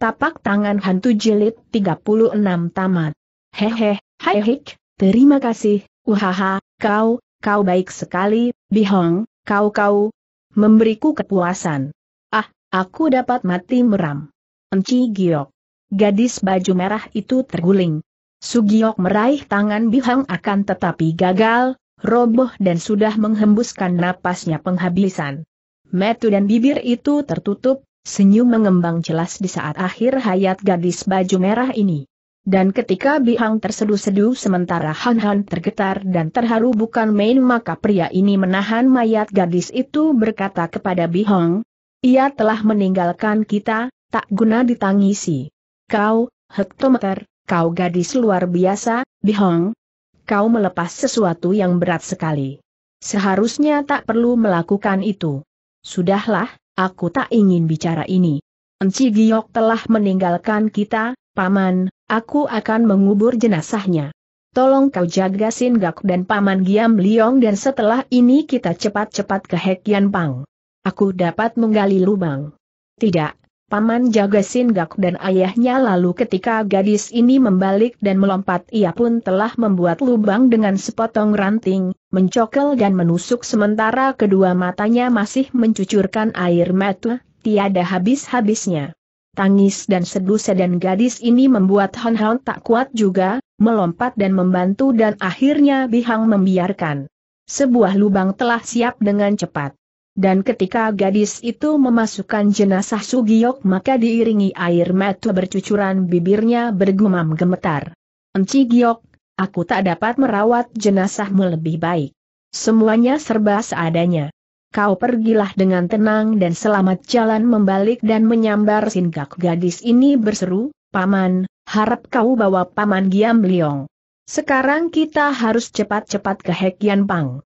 Tapak tangan hantu jilid 36 tamat. Hehe, hai hik, terima kasih, uhaha, kau, kau baik sekali, bihong, kau-kau. Memberiku kepuasan. Ah, aku dapat mati meram. Enci giok. Gadis baju merah itu terguling. Sugiok meraih tangan bihong akan tetapi gagal, roboh dan sudah menghembuskan napasnya penghabisan. Metu dan bibir itu tertutup, Senyum mengembang jelas di saat akhir hayat gadis baju merah ini. Dan ketika Bihang terseduh-seduh sementara Han Han tergetar dan terharu bukan main maka pria ini menahan mayat gadis itu berkata kepada Bihang, ia telah meninggalkan kita, tak guna ditangisi. Kau, hektometer, kau gadis luar biasa, Bihang. Kau melepas sesuatu yang berat sekali. Seharusnya tak perlu melakukan itu. Sudahlah, aku tak ingin bicara ini. Enci Giok telah meninggalkan kita, Paman, aku akan mengubur jenazahnya. Tolong kau jaga Sin Gak dan Paman Giam Liong dan setelah ini kita cepat-cepat ke Hekian Pang. Aku dapat menggali lubang. Tidak, Paman jaga Singgak dan ayahnya lalu ketika gadis ini membalik dan melompat ia pun telah membuat lubang dengan sepotong ranting, mencokel dan menusuk sementara kedua matanya masih mencucurkan air mata, tiada habis-habisnya. Tangis dan seduh dan gadis ini membuat Hon Hon tak kuat juga, melompat dan membantu dan akhirnya Bihang membiarkan. Sebuah lubang telah siap dengan cepat. Dan ketika gadis itu memasukkan jenazah Sugiyok maka diiringi air mata bercucuran bibirnya bergumam gemetar. Enci Giok, aku tak dapat merawat jenazahmu lebih baik. Semuanya serba seadanya. Kau pergilah dengan tenang dan selamat jalan membalik dan menyambar singgak gadis ini berseru, Paman, harap kau bawa Paman Giam Liong. Sekarang kita harus cepat-cepat ke Hekian Pang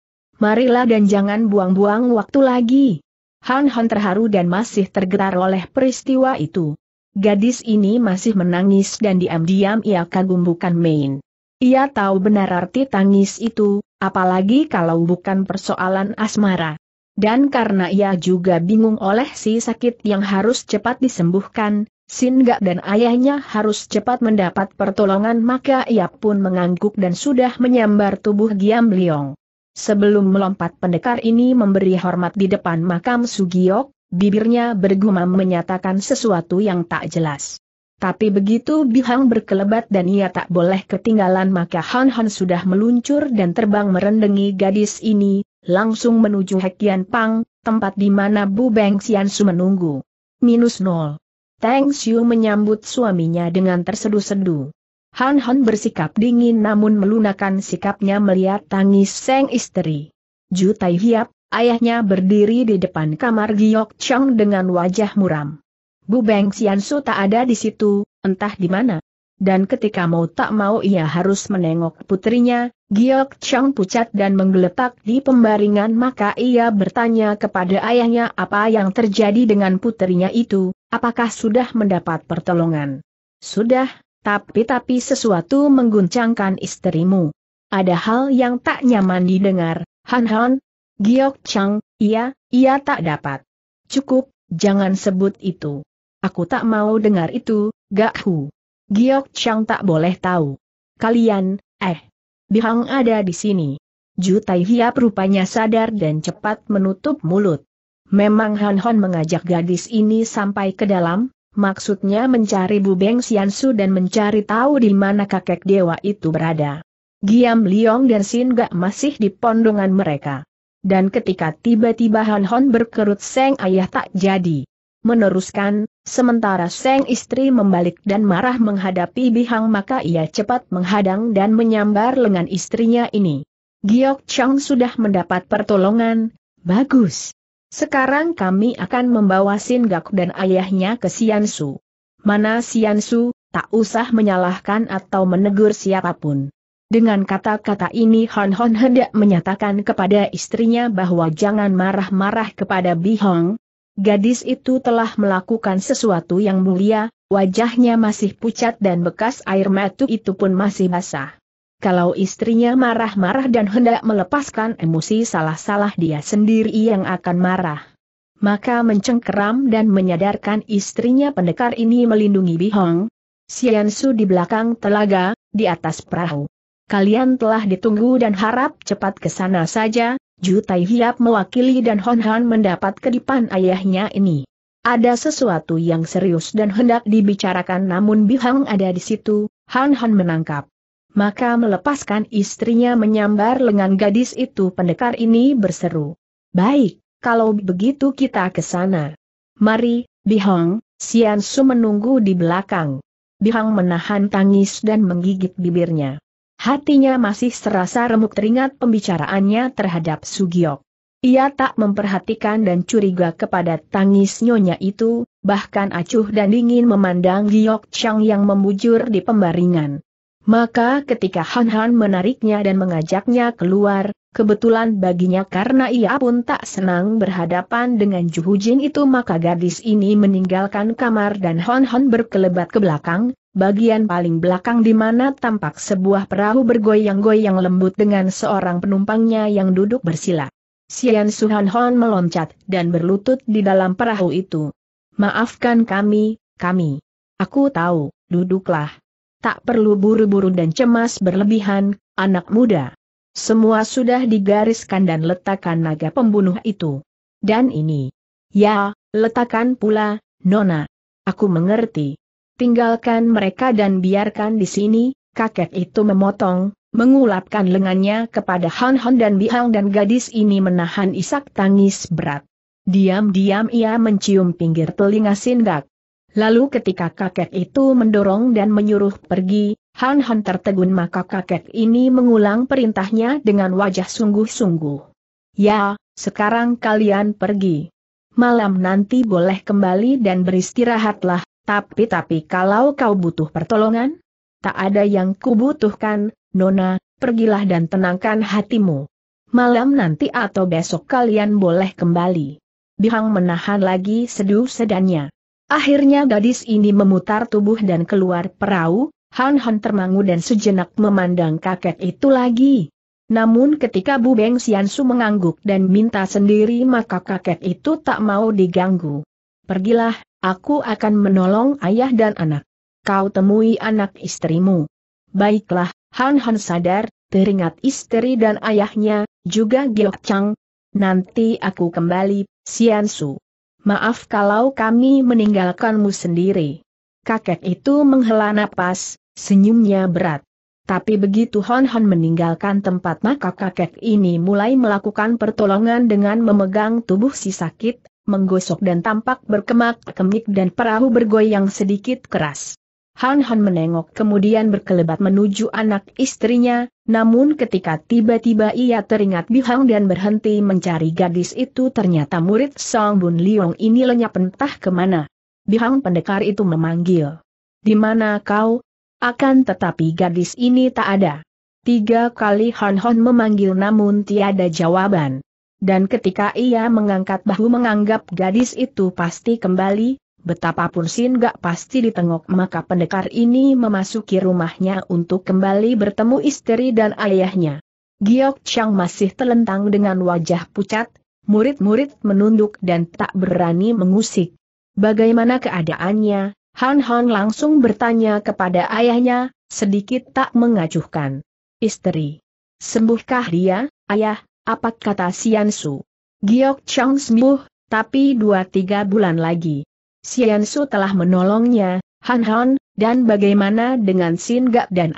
marilah dan jangan buang-buang waktu lagi. Han Han terharu dan masih tergetar oleh peristiwa itu. Gadis ini masih menangis dan diam-diam ia kagum bukan main. Ia tahu benar arti tangis itu, apalagi kalau bukan persoalan asmara. Dan karena ia juga bingung oleh si sakit yang harus cepat disembuhkan, Singa dan ayahnya harus cepat mendapat pertolongan maka ia pun mengangguk dan sudah menyambar tubuh Giam Liong. Sebelum melompat pendekar ini memberi hormat di depan makam Sugiok, bibirnya bergumam menyatakan sesuatu yang tak jelas. Tapi begitu Bihang berkelebat dan ia tak boleh ketinggalan maka Han Han sudah meluncur dan terbang merendengi gadis ini, langsung menuju Hekian Pang, tempat di mana Bu Beng Xiansu Su menunggu. Minus nol. Tang Xiu menyambut suaminya dengan tersedu-sedu. Han Han bersikap dingin namun melunakan sikapnya melihat tangis sang istri. Ju Tai Hiap, ayahnya berdiri di depan kamar Giok Chang dengan wajah muram. Bu Beng Xian Su tak ada di situ, entah di mana. Dan ketika mau tak mau ia harus menengok putrinya, Giok Chang pucat dan menggeletak di pembaringan maka ia bertanya kepada ayahnya apa yang terjadi dengan putrinya itu, apakah sudah mendapat pertolongan. Sudah, tapi-tapi sesuatu mengguncangkan istrimu. Ada hal yang tak nyaman didengar, Han Han. Giok Chang, iya, iya tak dapat. Cukup, jangan sebut itu. Aku tak mau dengar itu, Gak Hu. Giok Chang tak boleh tahu. Kalian, eh. Bihang ada di sini. Ju Tai Hiap rupanya sadar dan cepat menutup mulut. Memang Han Hon mengajak gadis ini sampai ke dalam, maksudnya mencari Bu Bubeng Xiansu dan mencari tahu di mana kakek dewa itu berada. Giam Liong dan Sin Gak masih di pondongan mereka. Dan ketika tiba-tiba Han Hon berkerut Seng Ayah tak jadi. Meneruskan, sementara Seng istri membalik dan marah menghadapi Bihang maka ia cepat menghadang dan menyambar lengan istrinya ini. Giok Chang sudah mendapat pertolongan, bagus. Sekarang kami akan membawa Singgak dan ayahnya ke Siansu. Mana Siansu, tak usah menyalahkan atau menegur siapapun. Dengan kata-kata ini Hon Hon hendak menyatakan kepada istrinya bahwa jangan marah-marah kepada Bi Hong. Gadis itu telah melakukan sesuatu yang mulia, wajahnya masih pucat dan bekas air mata itu pun masih basah. Kalau istrinya marah-marah dan hendak melepaskan emosi salah-salah dia sendiri yang akan marah. Maka mencengkeram dan menyadarkan istrinya pendekar ini melindungi Bihong. Sian Su di belakang telaga, di atas perahu. Kalian telah ditunggu dan harap cepat ke sana saja, Jutai Hiap mewakili dan Hon Han mendapat kedipan ayahnya ini. Ada sesuatu yang serius dan hendak dibicarakan namun Bihong ada di situ, Han Han menangkap maka melepaskan istrinya menyambar lengan gadis itu pendekar ini berseru. Baik, kalau begitu kita ke sana. Mari, Bihong, Sian Su menunggu di belakang. Bihong menahan tangis dan menggigit bibirnya. Hatinya masih serasa remuk teringat pembicaraannya terhadap Sugiok. Ia tak memperhatikan dan curiga kepada tangis nyonya itu, bahkan acuh dan dingin memandang Giok Chang yang membujur di pembaringan. Maka ketika Han Han menariknya dan mengajaknya keluar, kebetulan baginya karena ia pun tak senang berhadapan dengan Juhujin itu maka gadis ini meninggalkan kamar dan Han Han berkelebat ke belakang, bagian paling belakang di mana tampak sebuah perahu bergoyang-goyang lembut dengan seorang penumpangnya yang duduk bersila. Sian Suhan Han meloncat dan berlutut di dalam perahu itu. Maafkan kami, kami. Aku tahu, duduklah tak perlu buru-buru dan cemas berlebihan, anak muda. Semua sudah digariskan dan letakkan naga pembunuh itu. Dan ini. Ya, letakkan pula, Nona. Aku mengerti. Tinggalkan mereka dan biarkan di sini, kakek itu memotong, mengulapkan lengannya kepada Han Han dan Bihang dan gadis ini menahan isak tangis berat. Diam-diam ia mencium pinggir telinga Sindak. Lalu ketika kakek itu mendorong dan menyuruh pergi, Han Han tertegun maka kakek ini mengulang perintahnya dengan wajah sungguh-sungguh. Ya, sekarang kalian pergi. Malam nanti boleh kembali dan beristirahatlah, tapi-tapi kalau kau butuh pertolongan, tak ada yang kubutuhkan, Nona, pergilah dan tenangkan hatimu. Malam nanti atau besok kalian boleh kembali. Bihang menahan lagi seduh sedannya. Akhirnya gadis ini memutar tubuh dan keluar perahu, Han Han termangu dan sejenak memandang kakek itu lagi. Namun ketika Bu Beng Xiansu mengangguk dan minta sendiri maka kakek itu tak mau diganggu. Pergilah, aku akan menolong ayah dan anak. Kau temui anak istrimu. Baiklah, Han Han sadar, teringat istri dan ayahnya, juga Giok Chang. Nanti aku kembali, Xiansu. Maaf kalau kami meninggalkanmu sendiri. Kakek itu menghela napas, senyumnya berat. Tapi begitu Hon Hon meninggalkan tempat maka kakek ini mulai melakukan pertolongan dengan memegang tubuh si sakit, menggosok dan tampak berkemak-kemik dan perahu bergoyang sedikit keras. Han Han menengok kemudian berkelebat menuju anak istrinya, namun ketika tiba-tiba ia teringat Hang dan berhenti mencari gadis itu ternyata murid Song Bun Liong ini lenyap entah kemana. Hang pendekar itu memanggil. Di mana kau? Akan tetapi gadis ini tak ada. Tiga kali Han Han memanggil namun tiada jawaban. Dan ketika ia mengangkat bahu menganggap gadis itu pasti kembali, Betapapun Sin gak pasti ditengok maka pendekar ini memasuki rumahnya untuk kembali bertemu istri dan ayahnya. Giok Chang masih telentang dengan wajah pucat, murid-murid menunduk dan tak berani mengusik. Bagaimana keadaannya? Han Han langsung bertanya kepada ayahnya, sedikit tak mengacuhkan. Istri. Sembuhkah dia, ayah? Apa kata Sian Su? Giok Chang sembuh, tapi dua tiga bulan lagi. Sian Su telah menolongnya, Han Han, dan bagaimana dengan Sin Gap dan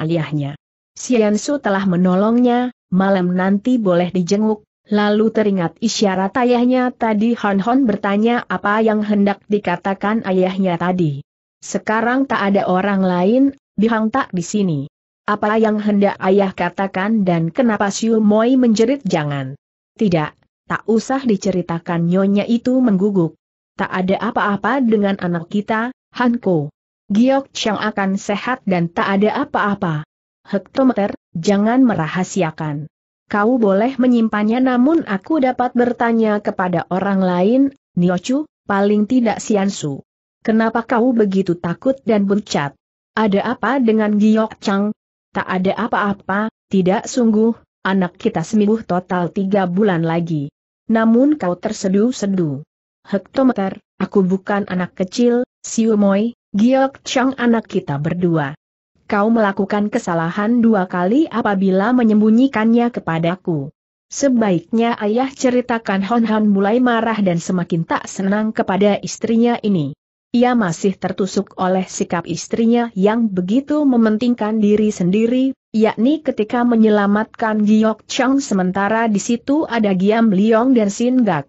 Sian Su telah menolongnya, malam nanti boleh dijenguk, lalu teringat isyarat ayahnya tadi Han Han bertanya apa yang hendak dikatakan ayahnya tadi. Sekarang tak ada orang lain, Bihang tak di sini. Apa yang hendak ayah katakan dan kenapa Siu Moi menjerit jangan. Tidak, tak usah diceritakan nyonya itu mengguguk tak ada apa-apa dengan anak kita, Hanko. Giok Chang akan sehat dan tak ada apa-apa. Hektometer, jangan merahasiakan. Kau boleh menyimpannya namun aku dapat bertanya kepada orang lain, Niochu, paling tidak Siansu. Kenapa kau begitu takut dan bercat? Ada apa dengan Giok Chang? Tak ada apa-apa, tidak sungguh, anak kita sembuh total tiga bulan lagi. Namun kau terseduh-seduh hektometer, aku bukan anak kecil, Siu Moi, Giok Chang anak kita berdua. Kau melakukan kesalahan dua kali apabila menyembunyikannya kepadaku. Sebaiknya ayah ceritakan Hon Han mulai marah dan semakin tak senang kepada istrinya ini. Ia masih tertusuk oleh sikap istrinya yang begitu mementingkan diri sendiri, yakni ketika menyelamatkan Giok Chang sementara di situ ada Giam Liong dan Sin Gak.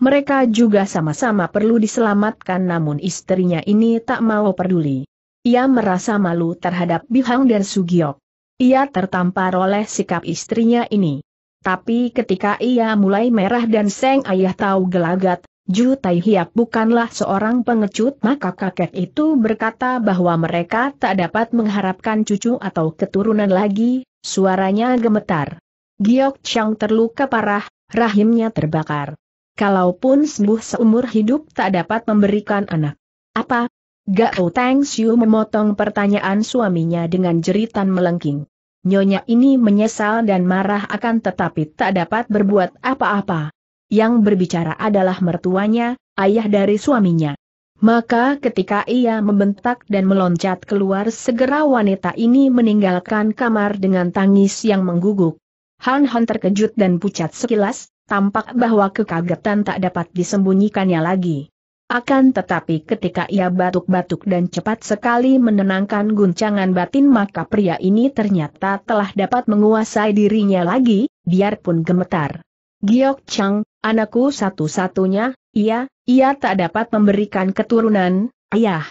Mereka juga sama-sama perlu diselamatkan namun istrinya ini tak mau peduli. Ia merasa malu terhadap Bihang dan Sugiok. Ia tertampar oleh sikap istrinya ini. Tapi ketika ia mulai merah dan Seng Ayah tahu gelagat, Ju Tai Hiap bukanlah seorang pengecut maka kakek itu berkata bahwa mereka tak dapat mengharapkan cucu atau keturunan lagi, suaranya gemetar. Giok Chang terluka parah, rahimnya terbakar kalaupun sembuh seumur hidup tak dapat memberikan anak. Apa? Gao oh, Tang Xiu memotong pertanyaan suaminya dengan jeritan melengking. Nyonya ini menyesal dan marah akan tetapi tak dapat berbuat apa-apa. Yang berbicara adalah mertuanya, ayah dari suaminya. Maka ketika ia membentak dan meloncat keluar segera wanita ini meninggalkan kamar dengan tangis yang mengguguk. Han Han terkejut dan pucat sekilas, tampak bahwa kekagetan tak dapat disembunyikannya lagi. Akan tetapi ketika ia batuk-batuk dan cepat sekali menenangkan guncangan batin maka pria ini ternyata telah dapat menguasai dirinya lagi, biarpun gemetar. Giok Chang, anakku satu-satunya, ia, ia tak dapat memberikan keturunan, ayah.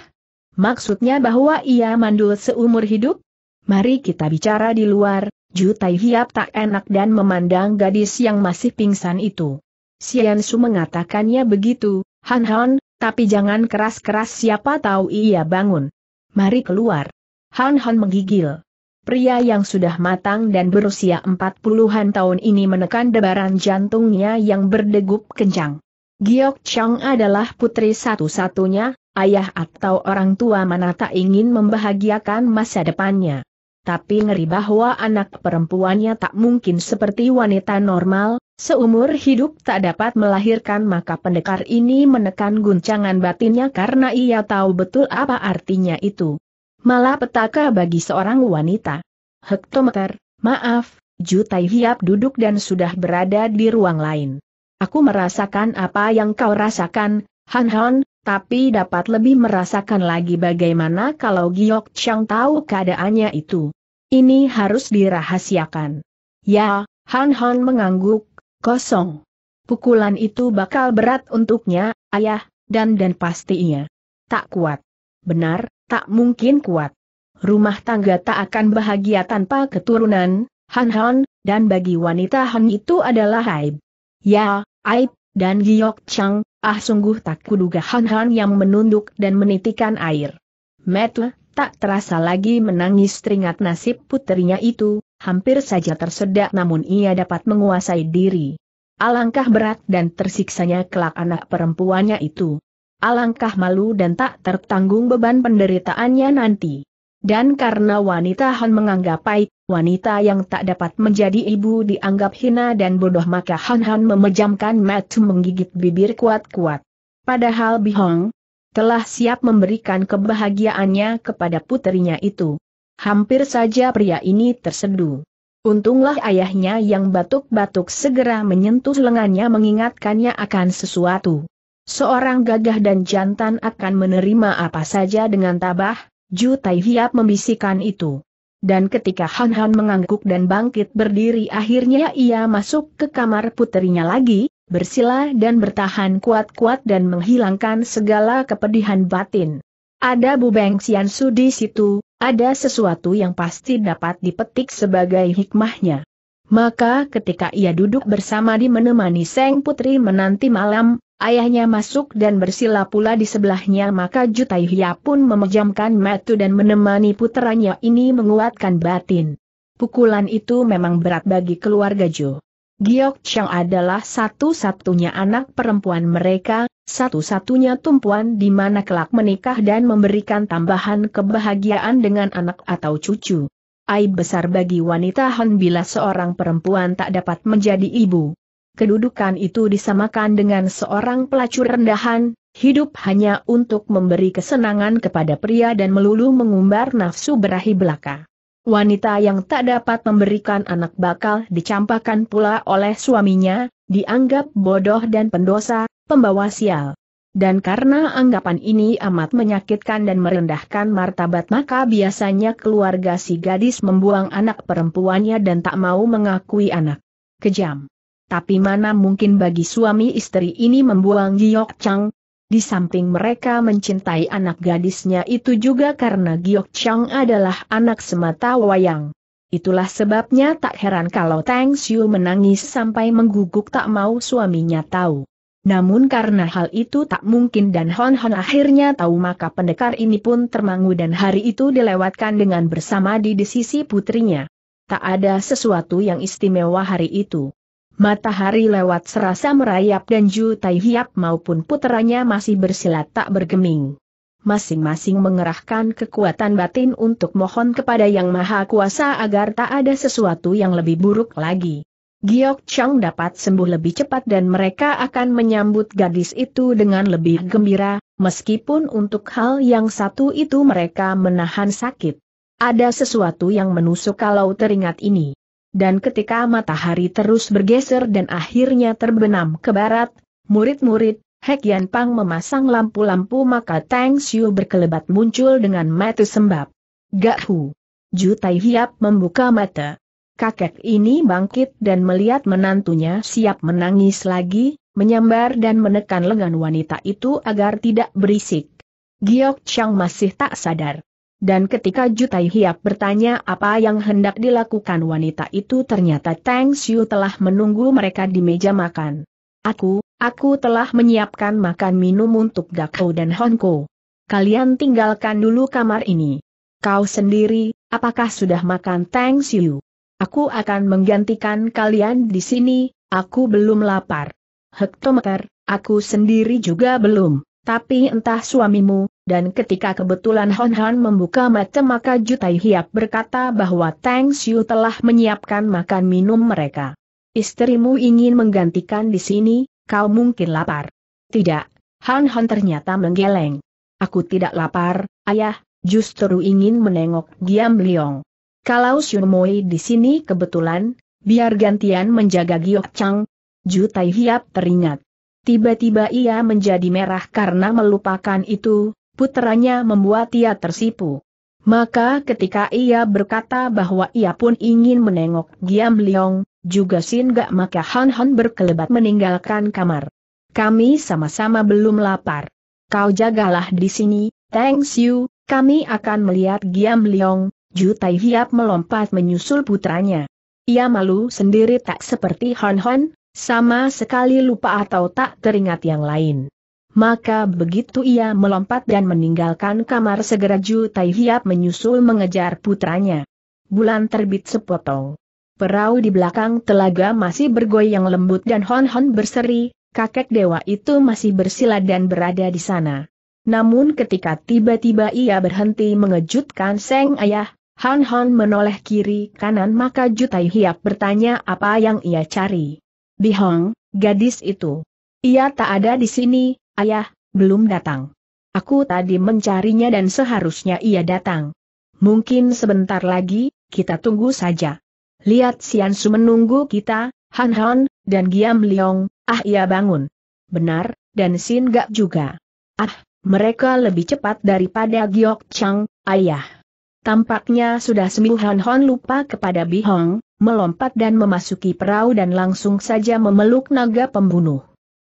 Maksudnya bahwa ia mandul seumur hidup? Mari kita bicara di luar, Jutai Hiap tak enak dan memandang gadis yang masih pingsan itu. Sian Su mengatakannya begitu, Han Han, tapi jangan keras-keras siapa tahu ia bangun. Mari keluar. Han Han menggigil. Pria yang sudah matang dan berusia empat puluhan tahun ini menekan debaran jantungnya yang berdegup kencang. Giok Chang adalah putri satu-satunya, ayah atau orang tua mana tak ingin membahagiakan masa depannya tapi ngeri bahwa anak perempuannya tak mungkin seperti wanita normal, seumur hidup tak dapat melahirkan maka pendekar ini menekan guncangan batinnya karena ia tahu betul apa artinya itu. Malah petaka bagi seorang wanita. Hektometer, maaf, Jutai Hiap duduk dan sudah berada di ruang lain. Aku merasakan apa yang kau rasakan, Han Han, tapi dapat lebih merasakan lagi bagaimana kalau Giok Chang tahu keadaannya itu. Ini harus dirahasiakan. Ya, Han Han mengangguk, kosong. Pukulan itu bakal berat untuknya, ayah, dan dan pastinya. Tak kuat. Benar, tak mungkin kuat. Rumah tangga tak akan bahagia tanpa keturunan, Han Han, dan bagi wanita Han itu adalah aib. Ya, aib, dan Giok Chang, ah sungguh tak kuduga Han Han yang menunduk dan menitikan air. Metle, tak terasa lagi menangis teringat nasib putrinya itu, hampir saja tersedak namun ia dapat menguasai diri. Alangkah berat dan tersiksanya kelak anak perempuannya itu. Alangkah malu dan tak tertanggung beban penderitaannya nanti. Dan karena wanita Han menganggap baik Wanita yang tak dapat menjadi ibu dianggap hina dan bodoh maka Han Han memejamkan mata menggigit bibir kuat-kuat. Padahal Bihong telah siap memberikan kebahagiaannya kepada putrinya itu. Hampir saja pria ini terseduh. Untunglah ayahnya yang batuk-batuk segera menyentuh lengannya mengingatkannya akan sesuatu. Seorang gagah dan jantan akan menerima apa saja dengan tabah, Ju Tai Hiap membisikkan itu. Dan ketika Han Han mengangguk dan bangkit berdiri akhirnya ia masuk ke kamar putrinya lagi, bersila dan bertahan kuat-kuat dan menghilangkan segala kepedihan batin. Ada Bu Beng Xiansu di situ, ada sesuatu yang pasti dapat dipetik sebagai hikmahnya. Maka ketika ia duduk bersama di menemani Seng Putri menanti malam, Ayahnya masuk dan bersila pula di sebelahnya maka Jutaihya pun memejamkan mata dan menemani puteranya ini menguatkan batin. Pukulan itu memang berat bagi keluarga Jo. Giok Chang adalah satu-satunya anak perempuan mereka, satu-satunya tumpuan di mana kelak menikah dan memberikan tambahan kebahagiaan dengan anak atau cucu. Aib besar bagi wanita Han bila seorang perempuan tak dapat menjadi ibu kedudukan itu disamakan dengan seorang pelacur rendahan, hidup hanya untuk memberi kesenangan kepada pria dan melulu mengumbar nafsu berahi belaka. Wanita yang tak dapat memberikan anak bakal dicampakan pula oleh suaminya, dianggap bodoh dan pendosa, pembawa sial. Dan karena anggapan ini amat menyakitkan dan merendahkan martabat maka biasanya keluarga si gadis membuang anak perempuannya dan tak mau mengakui anak. Kejam tapi mana mungkin bagi suami istri ini membuang Giok Chang. Di samping mereka mencintai anak gadisnya itu juga karena Giok Chang adalah anak semata wayang. Itulah sebabnya tak heran kalau Tang Xiu menangis sampai mengguguk tak mau suaminya tahu. Namun karena hal itu tak mungkin dan Hon Hon akhirnya tahu maka pendekar ini pun termangu dan hari itu dilewatkan dengan bersama di, di sisi putrinya. Tak ada sesuatu yang istimewa hari itu. Matahari lewat serasa merayap dan Ju Tai Hiap maupun puteranya masih bersilat tak bergeming. Masing-masing mengerahkan kekuatan batin untuk mohon kepada Yang Maha Kuasa agar tak ada sesuatu yang lebih buruk lagi. Giok Chang dapat sembuh lebih cepat dan mereka akan menyambut gadis itu dengan lebih gembira, meskipun untuk hal yang satu itu mereka menahan sakit. Ada sesuatu yang menusuk kalau teringat ini dan ketika matahari terus bergeser dan akhirnya terbenam ke barat, murid-murid, Hek Yan Pang memasang lampu-lampu maka Tang Xiu berkelebat muncul dengan mata sembab. Gak hu. Tai Hiap membuka mata. Kakek ini bangkit dan melihat menantunya siap menangis lagi, menyambar dan menekan lengan wanita itu agar tidak berisik. Giok Chang masih tak sadar. Dan ketika Jutai Hiap bertanya apa yang hendak dilakukan wanita itu ternyata Tang Xiu telah menunggu mereka di meja makan. Aku, aku telah menyiapkan makan minum untuk Gakko dan Honko. Kalian tinggalkan dulu kamar ini. Kau sendiri, apakah sudah makan Tang Xiu? Aku akan menggantikan kalian di sini, aku belum lapar. Hektometer, aku sendiri juga belum, tapi entah suamimu, dan ketika kebetulan Hon Han membuka mata maka Jutai Hiap berkata bahwa Tang Xiu telah menyiapkan makan minum mereka. Istrimu ingin menggantikan di sini, kau mungkin lapar. Tidak, Han Han ternyata menggeleng. Aku tidak lapar, ayah, justru ingin menengok Giam Liong. Kalau Moi di sini kebetulan, biar gantian menjaga Giok Chang. Jutai Hiap teringat. Tiba-tiba ia menjadi merah karena melupakan itu, Putranya membuat ia tersipu. Maka ketika ia berkata bahwa ia pun ingin menengok Giam Leong, juga Sin Gak maka Han Han berkelebat meninggalkan kamar. Kami sama-sama belum lapar. Kau jagalah di sini, thanks you, kami akan melihat Giam Ju Tai Hiap melompat menyusul putranya. Ia malu sendiri tak seperti Han Han, sama sekali lupa atau tak teringat yang lain. Maka begitu ia melompat dan meninggalkan kamar segera Ju Tai Hiap menyusul mengejar putranya. Bulan terbit sepotong. Perahu di belakang telaga masih bergoyang lembut dan hon-hon berseri, kakek dewa itu masih bersila dan berada di sana. Namun ketika tiba-tiba ia berhenti mengejutkan Seng Ayah, Han Han menoleh kiri kanan maka Jutai Hiap bertanya apa yang ia cari. Bihong, gadis itu. Ia tak ada di sini, Ayah, belum datang. Aku tadi mencarinya dan seharusnya ia datang. Mungkin sebentar lagi, kita tunggu saja. Lihat Siansu menunggu kita, Han Han, dan Giam Leong, ah ia bangun. Benar, dan Sin Gak juga. Ah, mereka lebih cepat daripada Giok Chang, ayah. Tampaknya sudah sembuh Han Han lupa kepada Bi Hong, melompat dan memasuki perahu dan langsung saja memeluk naga pembunuh.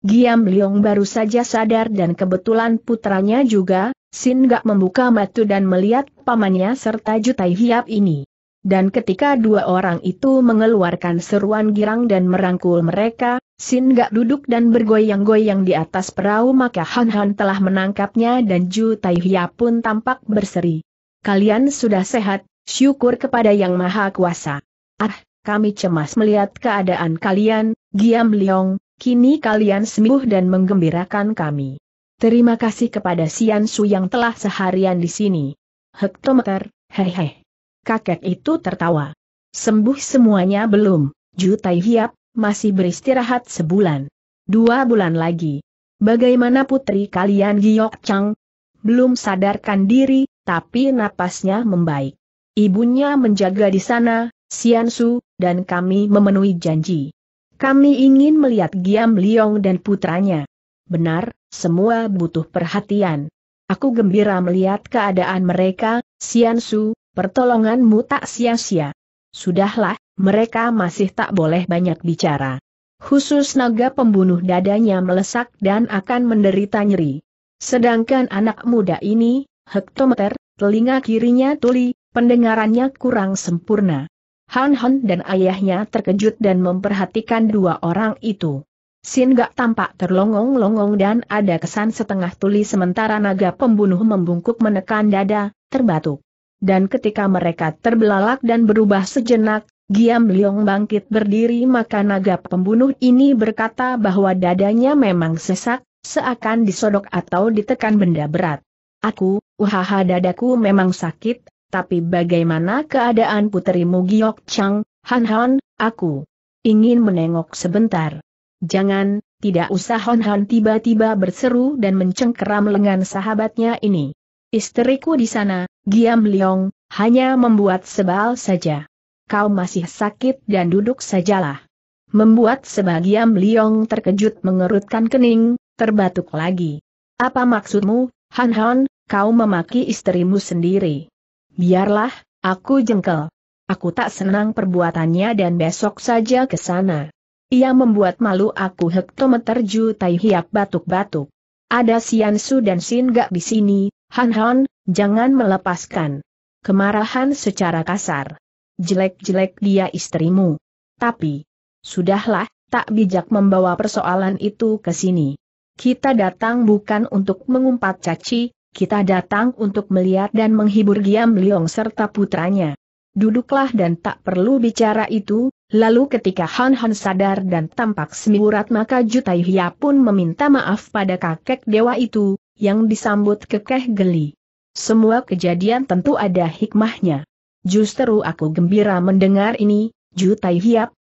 Giam Liong baru saja sadar dan kebetulan putranya juga, Sin Gak membuka mata dan melihat pamannya serta Jutai Hiap ini. Dan ketika dua orang itu mengeluarkan seruan girang dan merangkul mereka, Sin Gak duduk dan bergoyang-goyang di atas perahu maka Han Han telah menangkapnya dan Ju Tai Hia pun tampak berseri. Kalian sudah sehat, syukur kepada Yang Maha Kuasa. Ah, kami cemas melihat keadaan kalian, Giam Liong, Kini kalian sembuh dan menggembirakan kami. Terima kasih kepada Sian Su yang telah seharian di sini. Hektometer, hehe. Kakek itu tertawa. Sembuh semuanya belum, Jutai Hiap, masih beristirahat sebulan. Dua bulan lagi. Bagaimana putri kalian Giok Chang? Belum sadarkan diri, tapi napasnya membaik. Ibunya menjaga di sana, Sian Su, dan kami memenuhi janji. Kami ingin melihat Giam Liong dan putranya. Benar, semua butuh perhatian. Aku gembira melihat keadaan mereka, Sian Su, pertolonganmu tak sia-sia. Sudahlah, mereka masih tak boleh banyak bicara. Khusus naga pembunuh dadanya melesak dan akan menderita nyeri. Sedangkan anak muda ini, hektometer, telinga kirinya tuli, pendengarannya kurang sempurna. Han Han dan ayahnya terkejut dan memperhatikan dua orang itu. Sin Gak tampak terlongong-longong dan ada kesan setengah tuli sementara naga pembunuh membungkuk menekan dada, terbatuk. Dan ketika mereka terbelalak dan berubah sejenak, Giam Liong bangkit berdiri maka naga pembunuh ini berkata bahwa dadanya memang sesak, seakan disodok atau ditekan benda berat. Aku, uhaha dadaku memang sakit, tapi bagaimana keadaan putrimu Giok Chang, Han Han, aku ingin menengok sebentar. Jangan, tidak usah Han Han tiba-tiba berseru dan mencengkeram lengan sahabatnya ini. Istriku di sana, Giam Liong, hanya membuat sebal saja. Kau masih sakit dan duduk sajalah. Membuat sebagian Liong terkejut mengerutkan kening, terbatuk lagi. Apa maksudmu, Han Han, kau memaki istrimu sendiri? Biarlah, aku jengkel. Aku tak senang perbuatannya dan besok saja ke sana. Ia membuat malu aku hektometer jutai hiap batuk-batuk. Ada Sian Su dan Sin gak di sini, Han Han, jangan melepaskan. Kemarahan secara kasar. Jelek-jelek dia istrimu. Tapi, sudahlah, tak bijak membawa persoalan itu ke sini. Kita datang bukan untuk mengumpat caci, kita datang untuk melihat dan menghibur Giam Liong serta putranya. Duduklah dan tak perlu bicara itu, lalu ketika Han Han sadar dan tampak semiurat maka Jutai Hia pun meminta maaf pada kakek dewa itu, yang disambut kekeh geli. Semua kejadian tentu ada hikmahnya. Justru aku gembira mendengar ini, Jutai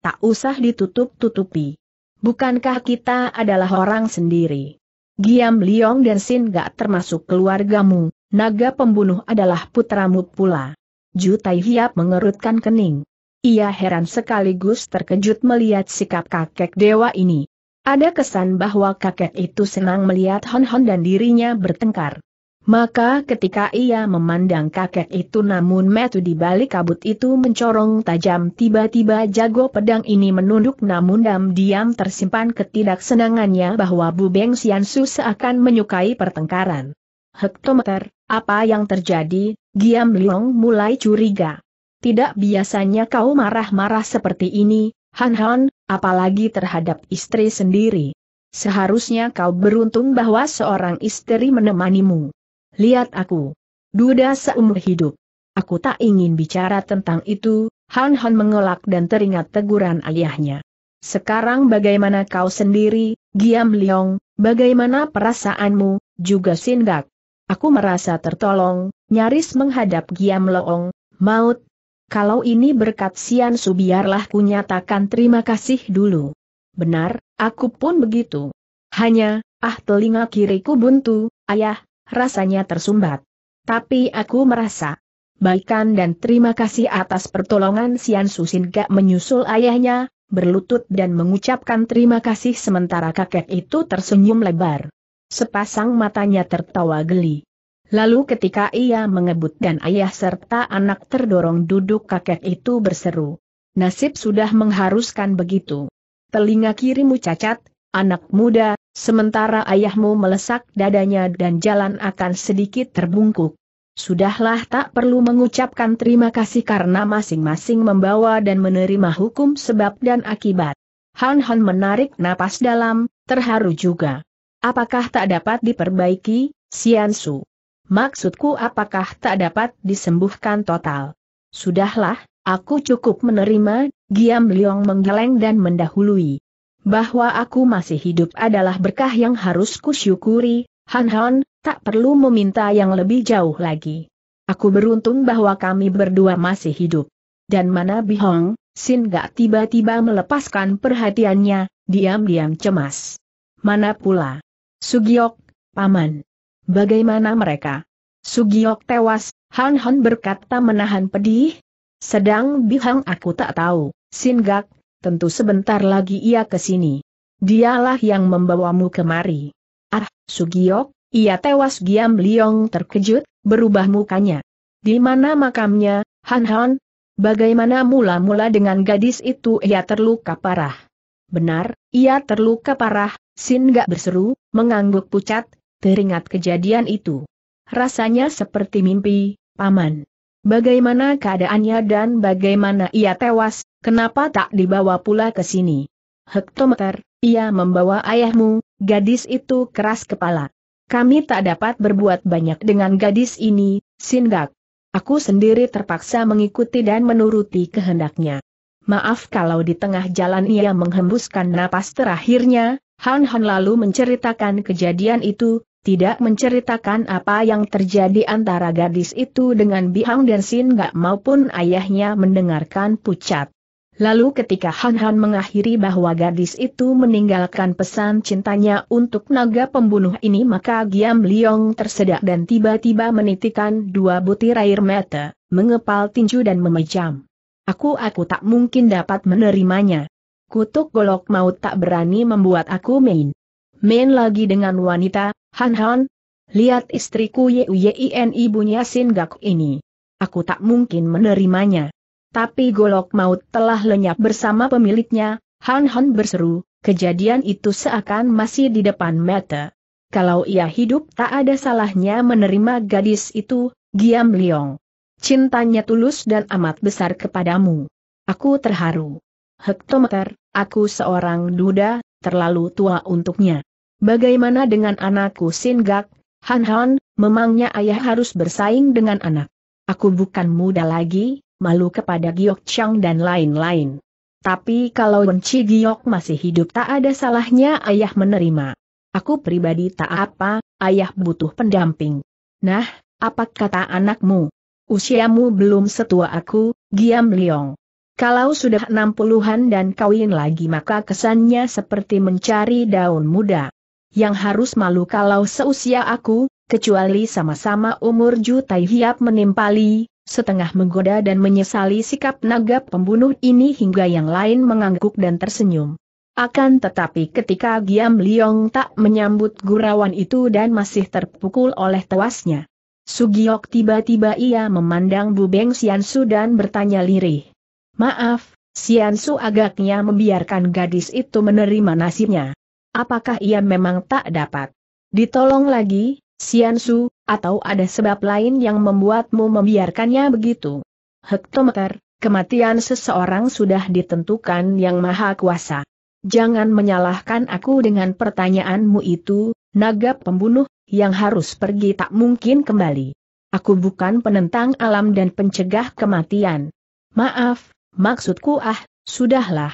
tak usah ditutup-tutupi. Bukankah kita adalah orang sendiri? Giam Liong dan Sin gak termasuk keluargamu, naga pembunuh adalah putramu pula. Ju Tai Hiap mengerutkan kening. Ia heran sekaligus terkejut melihat sikap kakek dewa ini. Ada kesan bahwa kakek itu senang melihat Hon Hon dan dirinya bertengkar. Maka ketika ia memandang kakek itu namun metu di balik kabut itu mencorong tajam tiba-tiba jago pedang ini menunduk namun diam-diam tersimpan ketidaksenangannya bahwa Bu Beng Sian Su seakan menyukai pertengkaran. Hektometer, apa yang terjadi? Giam Leong mulai curiga. Tidak biasanya kau marah-marah seperti ini, Han Han, apalagi terhadap istri sendiri. Seharusnya kau beruntung bahwa seorang istri menemanimu lihat aku. Duda seumur hidup. Aku tak ingin bicara tentang itu, Han Han mengelak dan teringat teguran ayahnya. Sekarang bagaimana kau sendiri, Giam Leong? bagaimana perasaanmu, juga sindak. Aku merasa tertolong, nyaris menghadap Giam Leong, maut. Kalau ini berkat Sian Su biarlah ku terima kasih dulu. Benar, aku pun begitu. Hanya, ah telinga kiriku buntu, ayah, rasanya tersumbat. Tapi aku merasa, baikan dan terima kasih atas pertolongan Sian Susin gak menyusul ayahnya, berlutut dan mengucapkan terima kasih sementara kakek itu tersenyum lebar. Sepasang matanya tertawa geli. Lalu ketika ia mengebut dan ayah serta anak terdorong duduk kakek itu berseru. Nasib sudah mengharuskan begitu. Telinga kirimu cacat, Anak muda, sementara ayahmu melesak dadanya dan jalan akan sedikit terbungkuk. Sudahlah tak perlu mengucapkan terima kasih karena masing-masing membawa dan menerima hukum sebab dan akibat. Han Han menarik napas dalam, terharu juga. Apakah tak dapat diperbaiki, Sian Su? Maksudku apakah tak dapat disembuhkan total? Sudahlah, aku cukup menerima, Giam Liong menggeleng dan mendahului bahwa aku masih hidup adalah berkah yang harus kusyukuri, Han Han, tak perlu meminta yang lebih jauh lagi. Aku beruntung bahwa kami berdua masih hidup. Dan mana Bihong, Sin gak tiba-tiba melepaskan perhatiannya, diam-diam cemas. Mana pula? Sugiok, Paman. Bagaimana mereka? Sugiok tewas, Han Han berkata menahan pedih. Sedang Bihong aku tak tahu, Sin gak tentu sebentar lagi ia ke sini. Dialah yang membawamu kemari. Ah, Sugiok, ia tewas Giam Liong terkejut, berubah mukanya. Di mana makamnya, Han Han? Bagaimana mula-mula dengan gadis itu ia terluka parah? Benar, ia terluka parah, Sin gak berseru, mengangguk pucat, teringat kejadian itu. Rasanya seperti mimpi, paman. Bagaimana keadaannya dan bagaimana ia tewas, Kenapa tak dibawa pula ke sini? Hektometer, ia membawa ayahmu, gadis itu keras kepala. Kami tak dapat berbuat banyak dengan gadis ini, Sindak. Aku sendiri terpaksa mengikuti dan menuruti kehendaknya. Maaf kalau di tengah jalan ia menghembuskan napas terakhirnya, Han Han lalu menceritakan kejadian itu, tidak menceritakan apa yang terjadi antara gadis itu dengan Bihang dan Sin Gak maupun ayahnya mendengarkan pucat. Lalu ketika Han Han mengakhiri bahwa gadis itu meninggalkan pesan cintanya untuk naga pembunuh ini maka Giam Liong tersedak dan tiba-tiba menitikan dua butir air mata, mengepal tinju dan memejam. Aku aku tak mungkin dapat menerimanya. Kutuk golok maut tak berani membuat aku main. Main lagi dengan wanita, Han Han. Lihat istriku Yuyin ibunya Sin Gak ini. Aku tak mungkin menerimanya. Tapi golok maut telah lenyap bersama pemiliknya, Han Han berseru, kejadian itu seakan masih di depan mata. Kalau ia hidup tak ada salahnya menerima gadis itu, Giam Liong. Cintanya tulus dan amat besar kepadamu. Aku terharu. Hektometer, aku seorang duda, terlalu tua untuknya. Bagaimana dengan anakku Singak, Han Han, memangnya ayah harus bersaing dengan anak. Aku bukan muda lagi, malu kepada Giok Chang dan lain-lain. Tapi kalau Wenci Giok masih hidup tak ada salahnya ayah menerima. Aku pribadi tak apa, ayah butuh pendamping. Nah, apa kata anakmu? Usiamu belum setua aku, Giam Liong. Kalau sudah enam puluhan dan kawin lagi maka kesannya seperti mencari daun muda. Yang harus malu kalau seusia aku, kecuali sama-sama umur Jutai Hiap menimpali, setengah menggoda dan menyesali sikap naga pembunuh ini hingga yang lain mengangguk dan tersenyum. Akan tetapi ketika Giam Liong tak menyambut gurauan itu dan masih terpukul oleh tewasnya. Sugiok tiba-tiba ia memandang Bu Beng Siansu dan bertanya lirih. Maaf, Siansu agaknya membiarkan gadis itu menerima nasibnya. Apakah ia memang tak dapat ditolong lagi? Siansu, atau ada sebab lain yang membuatmu membiarkannya begitu? Hektometer, kematian seseorang sudah ditentukan yang maha kuasa. Jangan menyalahkan aku dengan pertanyaanmu itu, naga pembunuh, yang harus pergi tak mungkin kembali. Aku bukan penentang alam dan pencegah kematian. Maaf, maksudku ah, sudahlah.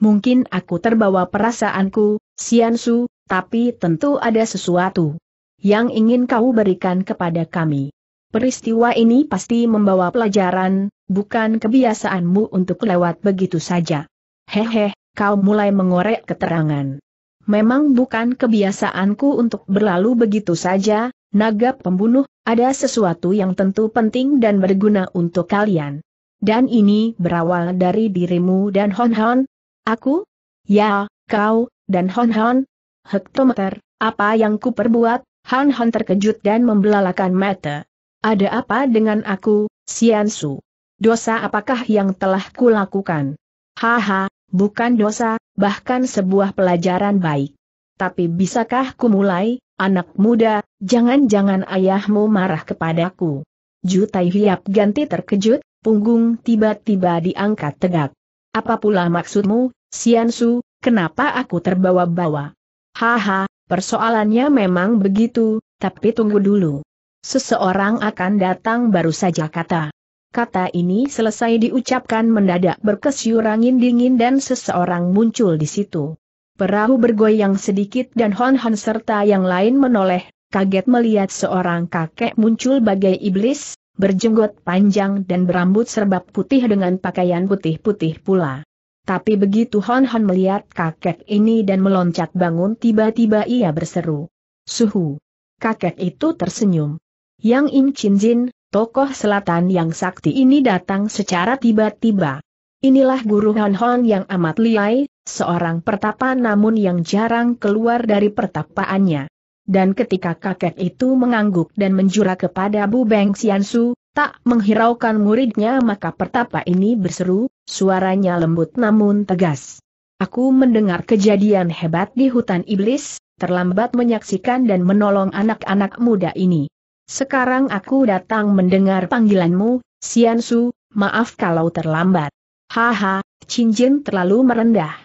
Mungkin aku terbawa perasaanku, Siansu, tapi tentu ada sesuatu yang ingin kau berikan kepada kami. Peristiwa ini pasti membawa pelajaran, bukan kebiasaanmu untuk lewat begitu saja. Hehe, kau mulai mengorek keterangan. Memang bukan kebiasaanku untuk berlalu begitu saja, naga pembunuh, ada sesuatu yang tentu penting dan berguna untuk kalian. Dan ini berawal dari dirimu dan Hon Hon. Aku? Ya, kau, dan Hon Hon. Hektometer, apa yang kuperbuat, Han Han terkejut dan membelalakan mata. Ada apa dengan aku, Sian Su? Dosa apakah yang telah kulakukan? Haha, bukan dosa, bahkan sebuah pelajaran baik. Tapi bisakah ku mulai, anak muda, jangan-jangan ayahmu marah kepadaku. Ju Tai Hiap ganti terkejut, punggung tiba-tiba diangkat tegak. Apa pula maksudmu, Sian Su? kenapa aku terbawa-bawa? Haha, Persoalannya memang begitu, tapi tunggu dulu. Seseorang akan datang baru saja kata. Kata ini selesai diucapkan mendadak berkesyur angin dingin dan seseorang muncul di situ. Perahu bergoyang sedikit dan Hon Hon serta yang lain menoleh, kaget melihat seorang kakek muncul bagai iblis, berjenggot panjang dan berambut serba putih dengan pakaian putih-putih pula. Tapi begitu Hon Hon melihat kakek ini dan meloncat bangun tiba-tiba ia berseru. Suhu. Kakek itu tersenyum. Yang Im Chin Jin, tokoh selatan yang sakti ini datang secara tiba-tiba. Inilah guru Hon Hon yang amat liai, seorang pertapa namun yang jarang keluar dari pertapaannya dan ketika kakek itu mengangguk dan menjura kepada Bu Beng Xiansu, tak menghiraukan muridnya maka pertapa ini berseru, suaranya lembut namun tegas. Aku mendengar kejadian hebat di hutan iblis, terlambat menyaksikan dan menolong anak-anak muda ini. Sekarang aku datang mendengar panggilanmu, Xiansu, maaf kalau terlambat. Haha, cincin terlalu merendah.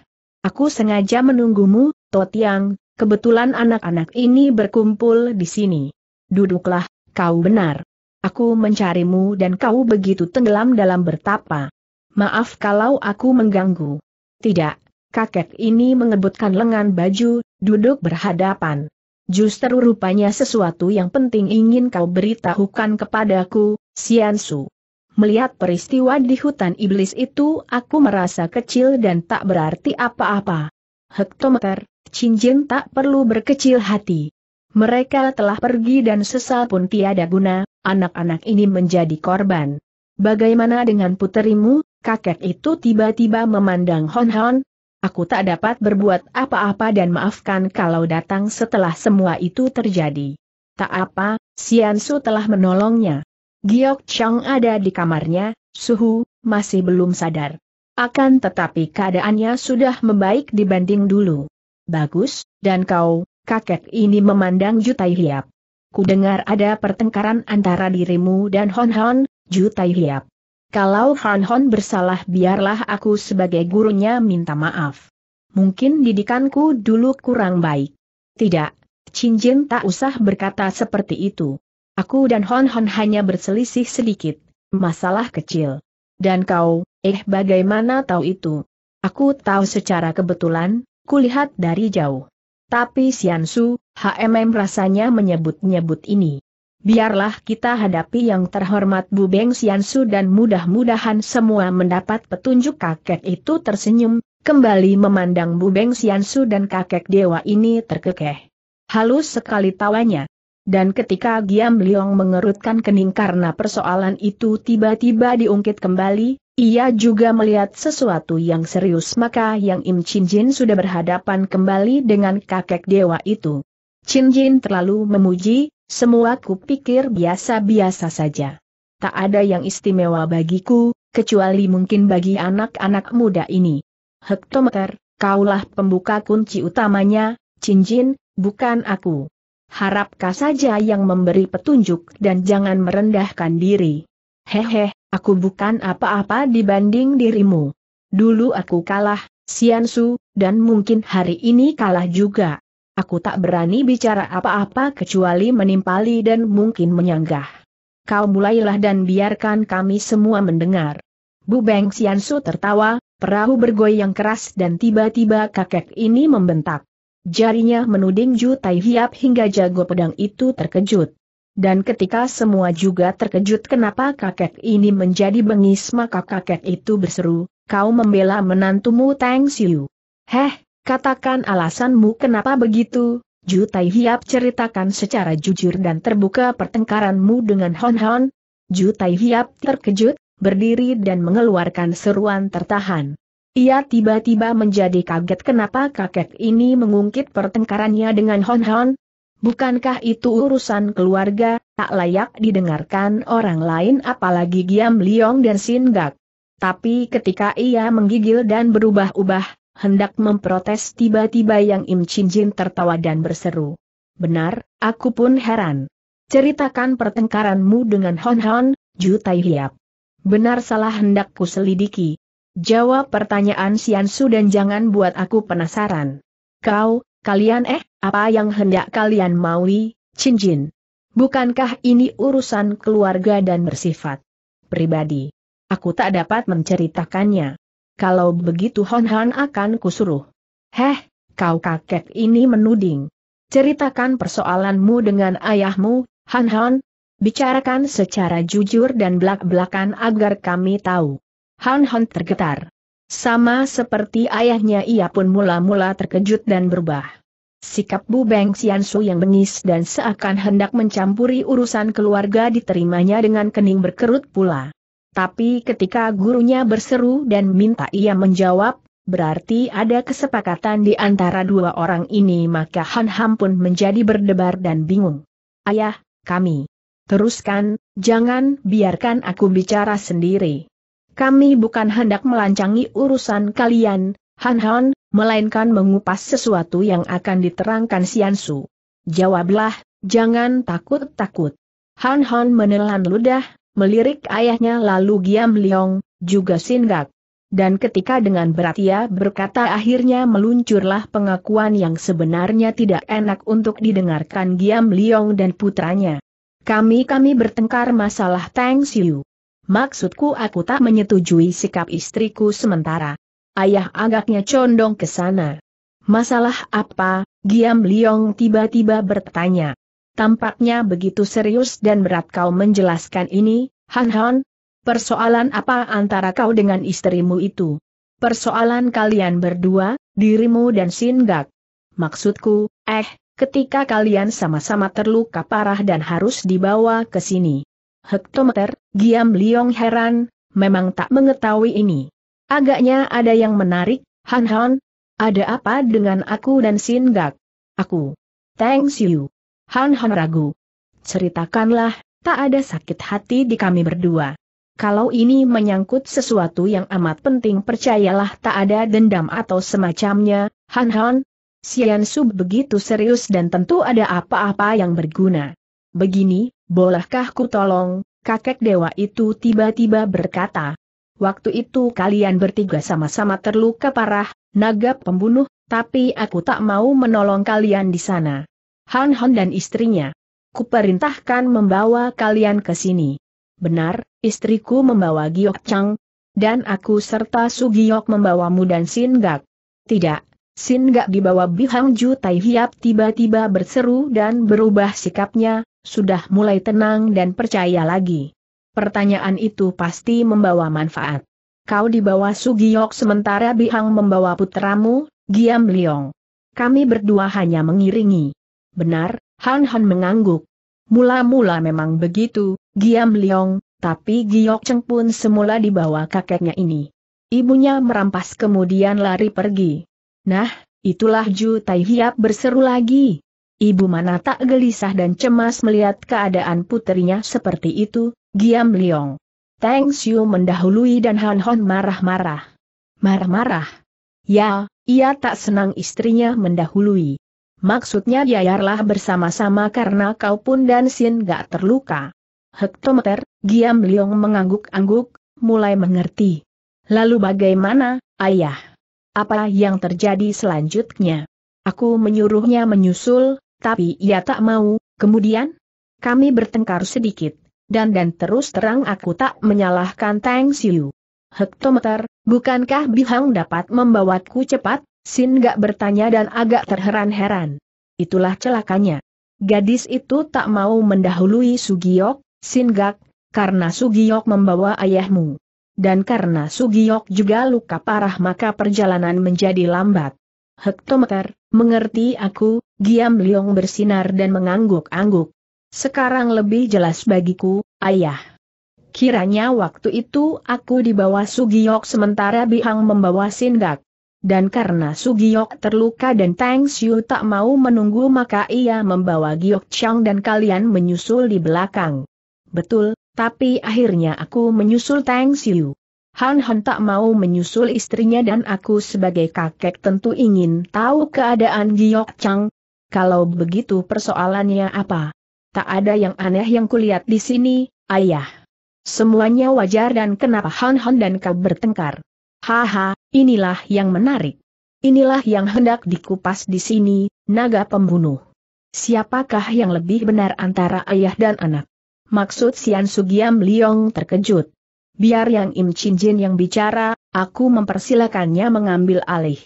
Aku sengaja menunggumu, Totiang, Kebetulan anak-anak ini berkumpul di sini. Duduklah, kau benar. Aku mencarimu dan kau begitu tenggelam dalam bertapa. Maaf kalau aku mengganggu. Tidak, kakek ini mengebutkan lengan baju, duduk berhadapan. Justru rupanya sesuatu yang penting ingin kau beritahukan kepadaku, Siansu. Melihat peristiwa di hutan iblis itu aku merasa kecil dan tak berarti apa-apa. Hektometer, Cinjin tak perlu berkecil hati. Mereka telah pergi dan sesal pun tiada guna, anak-anak ini menjadi korban. Bagaimana dengan puterimu, kakek itu tiba-tiba memandang Hon Hon? Aku tak dapat berbuat apa-apa dan maafkan kalau datang setelah semua itu terjadi. Tak apa, Sian Su telah menolongnya. Giok Chang ada di kamarnya, Suhu, masih belum sadar. Akan tetapi keadaannya sudah membaik dibanding dulu. Bagus, dan kau, kakek ini memandang Jutai Hiap. Kudengar ada pertengkaran antara dirimu dan Hon Hon, Jutai Hiap. Kalau Hon Hon bersalah biarlah aku sebagai gurunya minta maaf. Mungkin didikanku dulu kurang baik. Tidak, Cinjin tak usah berkata seperti itu. Aku dan Hon Hon hanya berselisih sedikit, masalah kecil. Dan kau, eh bagaimana tahu itu? Aku tahu secara kebetulan, Kulihat dari jauh. Tapi Sian Su, HMM rasanya menyebut-nyebut ini. Biarlah kita hadapi yang terhormat Bu Beng Sian Su dan mudah-mudahan semua mendapat petunjuk kakek itu tersenyum, kembali memandang Bu Beng Sian Su dan kakek dewa ini terkekeh. Halus sekali tawanya. Dan ketika Giam Liong mengerutkan kening karena persoalan itu tiba-tiba diungkit kembali, ia juga melihat sesuatu yang serius maka yang Im Chin Jin sudah berhadapan kembali dengan kakek dewa itu. Chin Jin terlalu memuji, semua kupikir biasa-biasa saja. Tak ada yang istimewa bagiku, kecuali mungkin bagi anak-anak muda ini. Hektometer, kaulah pembuka kunci utamanya, Chin Jin, bukan aku. Harapkah saja yang memberi petunjuk dan jangan merendahkan diri. Hehe, aku bukan apa-apa dibanding dirimu. Dulu aku kalah, Siansu, dan mungkin hari ini kalah juga. Aku tak berani bicara apa-apa kecuali menimpali dan mungkin menyanggah. Kau mulailah dan biarkan kami semua mendengar. Bu Beng Siansu tertawa, perahu bergoyang keras dan tiba-tiba kakek ini membentak. Jarinya menuding Ju Tai Hiap hingga jago pedang itu terkejut. Dan ketika semua juga terkejut kenapa kakek ini menjadi bengis maka kakek itu berseru, kau membela menantumu Tang Siu. Heh, katakan alasanmu kenapa begitu, Ju Tai Hiap ceritakan secara jujur dan terbuka pertengkaranmu dengan Hon Hon. Ju Tai Hiap terkejut, berdiri dan mengeluarkan seruan tertahan. Ia tiba-tiba menjadi kaget kenapa kakek ini mengungkit pertengkarannya dengan Hon Hon. Bukankah itu urusan keluarga, tak layak didengarkan orang lain apalagi Giam Liong dan Sin Gak. Tapi ketika ia menggigil dan berubah-ubah, hendak memprotes tiba-tiba yang Im Chin Jin tertawa dan berseru. Benar, aku pun heran. Ceritakan pertengkaranmu dengan Hon Hon, Ju Tai Hiap. Benar salah hendakku selidiki. Jawab pertanyaan Sian Su dan jangan buat aku penasaran. Kau, kalian eh, apa yang hendak kalian maui, Cinjin? Bukankah ini urusan keluarga dan bersifat pribadi? Aku tak dapat menceritakannya. Kalau begitu Hon Han akan kusuruh. Heh, kau kakek ini menuding. Ceritakan persoalanmu dengan ayahmu, Han Han. Bicarakan secara jujur dan belak-belakan agar kami tahu. Han Han tergetar. Sama seperti ayahnya ia pun mula-mula terkejut dan berubah. Sikap Bu Beng Xiansu yang bengis dan seakan hendak mencampuri urusan keluarga diterimanya dengan kening berkerut pula. Tapi ketika gurunya berseru dan minta ia menjawab, berarti ada kesepakatan di antara dua orang ini maka Han Ham pun menjadi berdebar dan bingung. Ayah, kami. Teruskan, jangan biarkan aku bicara sendiri. Kami bukan hendak melancangi urusan kalian, Han Han, melainkan mengupas sesuatu yang akan diterangkan Siansu. Jawablah, jangan takut-takut. Han Han menelan ludah, melirik ayahnya lalu Giam Leong, juga Singgak. Dan ketika dengan berat ia berkata akhirnya meluncurlah pengakuan yang sebenarnya tidak enak untuk didengarkan Giam Leong dan putranya. Kami-kami bertengkar masalah Tang Siu. Maksudku aku tak menyetujui sikap istriku sementara. Ayah agaknya condong ke sana. Masalah apa? Giam Liong tiba-tiba bertanya. Tampaknya begitu serius dan berat kau menjelaskan ini, Han Han. Persoalan apa antara kau dengan istrimu itu? Persoalan kalian berdua, dirimu dan Gak. Maksudku, eh, ketika kalian sama-sama terluka parah dan harus dibawa ke sini. Hektometer, Giam Liong heran, memang tak mengetahui ini. Agaknya ada yang menarik, Han Han. Ada apa dengan aku dan Sin Gak? Aku. Thanks you. Han Han ragu. Ceritakanlah, tak ada sakit hati di kami berdua. Kalau ini menyangkut sesuatu yang amat penting percayalah tak ada dendam atau semacamnya, Han Han. Sian Sub begitu serius dan tentu ada apa-apa yang berguna. Begini, bolehkah ku tolong, kakek dewa itu tiba-tiba berkata. Waktu itu kalian bertiga sama-sama terluka parah, naga pembunuh, tapi aku tak mau menolong kalian di sana. Han Han dan istrinya. Kuperintahkan membawa kalian ke sini. Benar, istriku membawa Giok Chang, dan aku serta Su Giok membawamu dan Sin Gak. Tidak, Sin Gak dibawa Bihang Ju Tai Hiap tiba-tiba berseru dan berubah sikapnya, sudah mulai tenang dan percaya lagi. Pertanyaan itu pasti membawa manfaat. Kau dibawa Sugiyok sementara Bihang membawa putramu, Giam Liong. Kami berdua hanya mengiringi. Benar, Han Han mengangguk. Mula-mula memang begitu, Giam Liong, tapi Giok Cheng pun semula dibawa kakeknya ini. Ibunya merampas kemudian lari pergi. Nah, itulah Ju Tai Hiap berseru lagi. Ibu mana tak gelisah dan cemas melihat keadaan putrinya seperti itu, Giam Liong. Tang Xiu mendahului dan Han Hon marah-marah. Marah-marah. Ya, ia tak senang istrinya mendahului. Maksudnya biarlah bersama-sama karena kau pun dan Sin gak terluka. Hektometer, Giam Liong mengangguk-angguk, mulai mengerti. Lalu bagaimana, ayah? Apa yang terjadi selanjutnya? Aku menyuruhnya menyusul, tapi ia tak mau, kemudian? Kami bertengkar sedikit, dan dan terus terang aku tak menyalahkan Tang Siu. Hektometer, bukankah Bihang dapat membawaku cepat? Sin gak bertanya dan agak terheran-heran. Itulah celakanya. Gadis itu tak mau mendahului Sugiyok, gak, karena Sugiyok membawa ayahmu. Dan karena Sugiyok juga luka parah maka perjalanan menjadi lambat. Hektometer, mengerti aku, Giam Liong bersinar dan mengangguk-angguk. Sekarang lebih jelas bagiku, ayah. Kiranya waktu itu aku dibawa Sugiyok sementara Bihang membawa Sindak. Dan karena Sugiyok terluka dan Tang Xiu tak mau menunggu maka ia membawa Giok Chang dan kalian menyusul di belakang. Betul, tapi akhirnya aku menyusul Tang Xiu. Han Han tak mau menyusul istrinya dan aku sebagai kakek tentu ingin tahu keadaan Giok Chang, kalau begitu persoalannya apa? Tak ada yang aneh yang kulihat di sini, ayah. Semuanya wajar dan kenapa Han Han dan kau bertengkar? Haha, inilah yang menarik. Inilah yang hendak dikupas di sini, naga pembunuh. Siapakah yang lebih benar antara ayah dan anak? Maksud Sian Sugiam Liong terkejut. Biar yang Im Chin Jin yang bicara, aku mempersilakannya mengambil alih.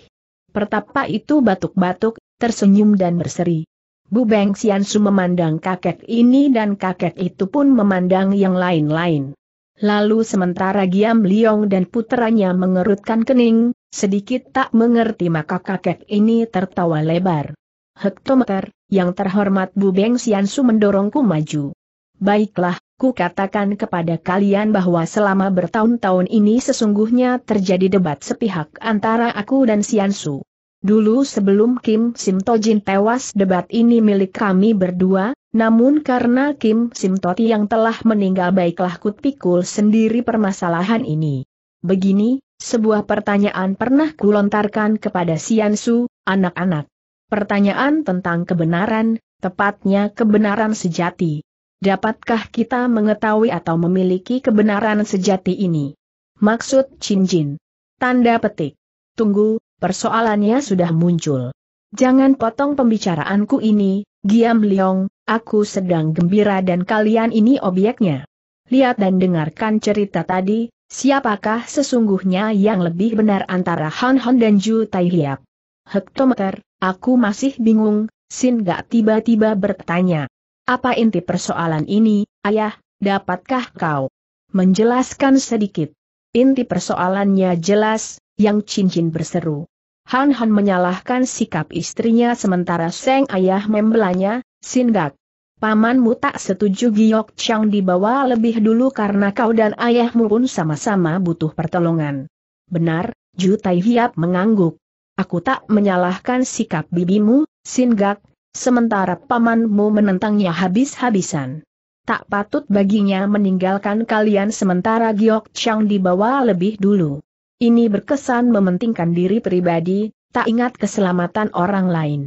Pertapa itu batuk-batuk, tersenyum dan berseri. Bu Beng Xiansu memandang kakek ini dan kakek itu pun memandang yang lain-lain. Lalu sementara Giam Liong dan putranya mengerutkan kening, sedikit tak mengerti maka kakek ini tertawa lebar. Hektometer, yang terhormat Bu Beng Xiansu mendorongku maju. Baiklah, ku katakan kepada kalian bahwa selama bertahun-tahun ini sesungguhnya terjadi debat sepihak antara aku dan Xiansu. Dulu sebelum Kim Simto Jin tewas debat ini milik kami berdua, namun karena Kim Simto yang telah meninggal baiklah kut pikul sendiri permasalahan ini. Begini, sebuah pertanyaan pernah kulontarkan kepada Sian Su, anak-anak. Pertanyaan tentang kebenaran, tepatnya kebenaran sejati. Dapatkah kita mengetahui atau memiliki kebenaran sejati ini? Maksud Chin Jin. Tanda petik. Tunggu, persoalannya sudah muncul. Jangan potong pembicaraanku ini, Giam Leong, aku sedang gembira dan kalian ini obyeknya. Lihat dan dengarkan cerita tadi, siapakah sesungguhnya yang lebih benar antara Han Han dan Ju Tai Liap? Hektometer, aku masih bingung, Sin gak tiba-tiba bertanya. Apa inti persoalan ini, ayah, dapatkah kau menjelaskan sedikit? Inti persoalannya jelas, yang cincin berseru. Han Han menyalahkan sikap istrinya sementara Seng Ayah membelanya, Sindak. Pamanmu tak setuju Giok Chang dibawa lebih dulu karena kau dan ayahmu pun sama-sama butuh pertolongan. Benar, Ju Tai Hiap mengangguk. Aku tak menyalahkan sikap bibimu, Sindak. sementara pamanmu menentangnya habis-habisan. Tak patut baginya meninggalkan kalian sementara Giok Chang dibawa lebih dulu. Ini berkesan mementingkan diri pribadi, tak ingat keselamatan orang lain.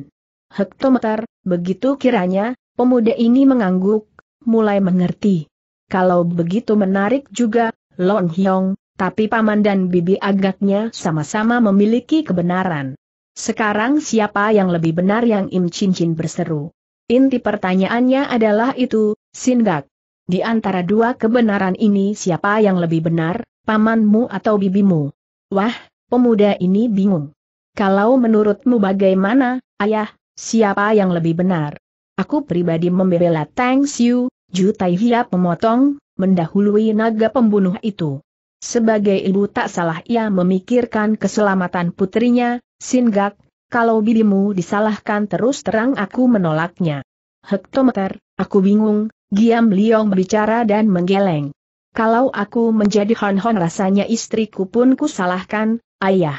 Hektometer, begitu kiranya, pemuda ini mengangguk, mulai mengerti. Kalau begitu menarik juga, Lon Hyong, tapi paman dan bibi agaknya sama-sama memiliki kebenaran. Sekarang siapa yang lebih benar yang Im Chin Chin berseru? Inti pertanyaannya adalah itu, Sindak. Di antara dua kebenaran ini siapa yang lebih benar, pamanmu atau bibimu? Wah, pemuda ini bingung. Kalau menurutmu bagaimana, ayah, siapa yang lebih benar? Aku pribadi membela Tang Xiu, Ju Tai pemotong, mendahului naga pembunuh itu. Sebagai ibu tak salah ia memikirkan keselamatan putrinya, Singak, kalau bibimu disalahkan terus terang aku menolaknya. Hektometer, aku bingung, Giam Liong berbicara dan menggeleng. Kalau aku menjadi Hon-Hon rasanya istriku pun kusalahkan, ayah.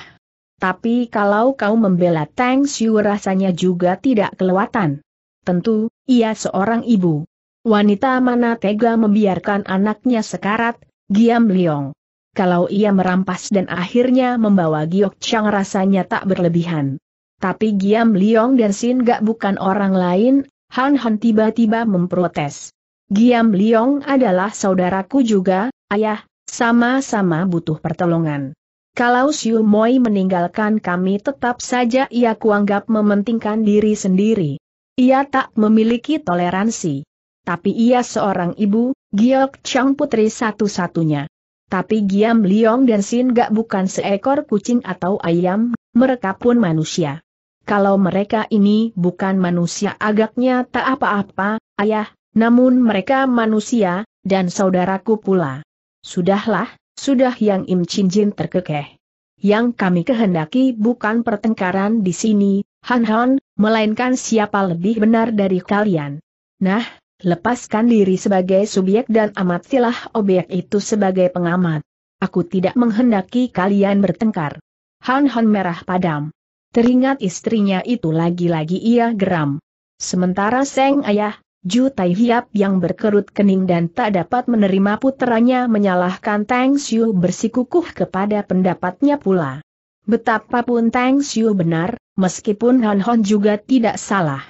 Tapi kalau kau membela Tang Xiu rasanya juga tidak kelewatan. Tentu, ia seorang ibu. Wanita mana tega membiarkan anaknya sekarat, Giam Liong. Kalau ia merampas dan akhirnya membawa Giok Chang rasanya tak berlebihan. Tapi Giam Liong dan Sin gak bukan orang lain, Han Han tiba-tiba memprotes. Giam Liong adalah saudaraku juga, ayah, sama-sama butuh pertolongan. Kalau Siu Moi meninggalkan kami tetap saja ia kuanggap mementingkan diri sendiri. Ia tak memiliki toleransi. Tapi ia seorang ibu, Giok Chang putri satu-satunya. Tapi Giam Liong dan Sin gak bukan seekor kucing atau ayam, mereka pun manusia. Kalau mereka ini bukan manusia agaknya tak apa-apa, ayah, namun mereka manusia, dan saudaraku pula. Sudahlah, sudah yang Im Chin Jin terkekeh. Yang kami kehendaki bukan pertengkaran di sini, Han Han, melainkan siapa lebih benar dari kalian. Nah, lepaskan diri sebagai subjek dan amatilah objek itu sebagai pengamat. Aku tidak menghendaki kalian bertengkar. Han Han merah padam. Teringat istrinya itu lagi-lagi ia geram. Sementara Seng Ayah, Ju Tai Hiap yang berkerut kening dan tak dapat menerima putranya menyalahkan Tang Xiu bersikukuh kepada pendapatnya pula. Betapapun Tang Xiu benar, meskipun Han Hon juga tidak salah.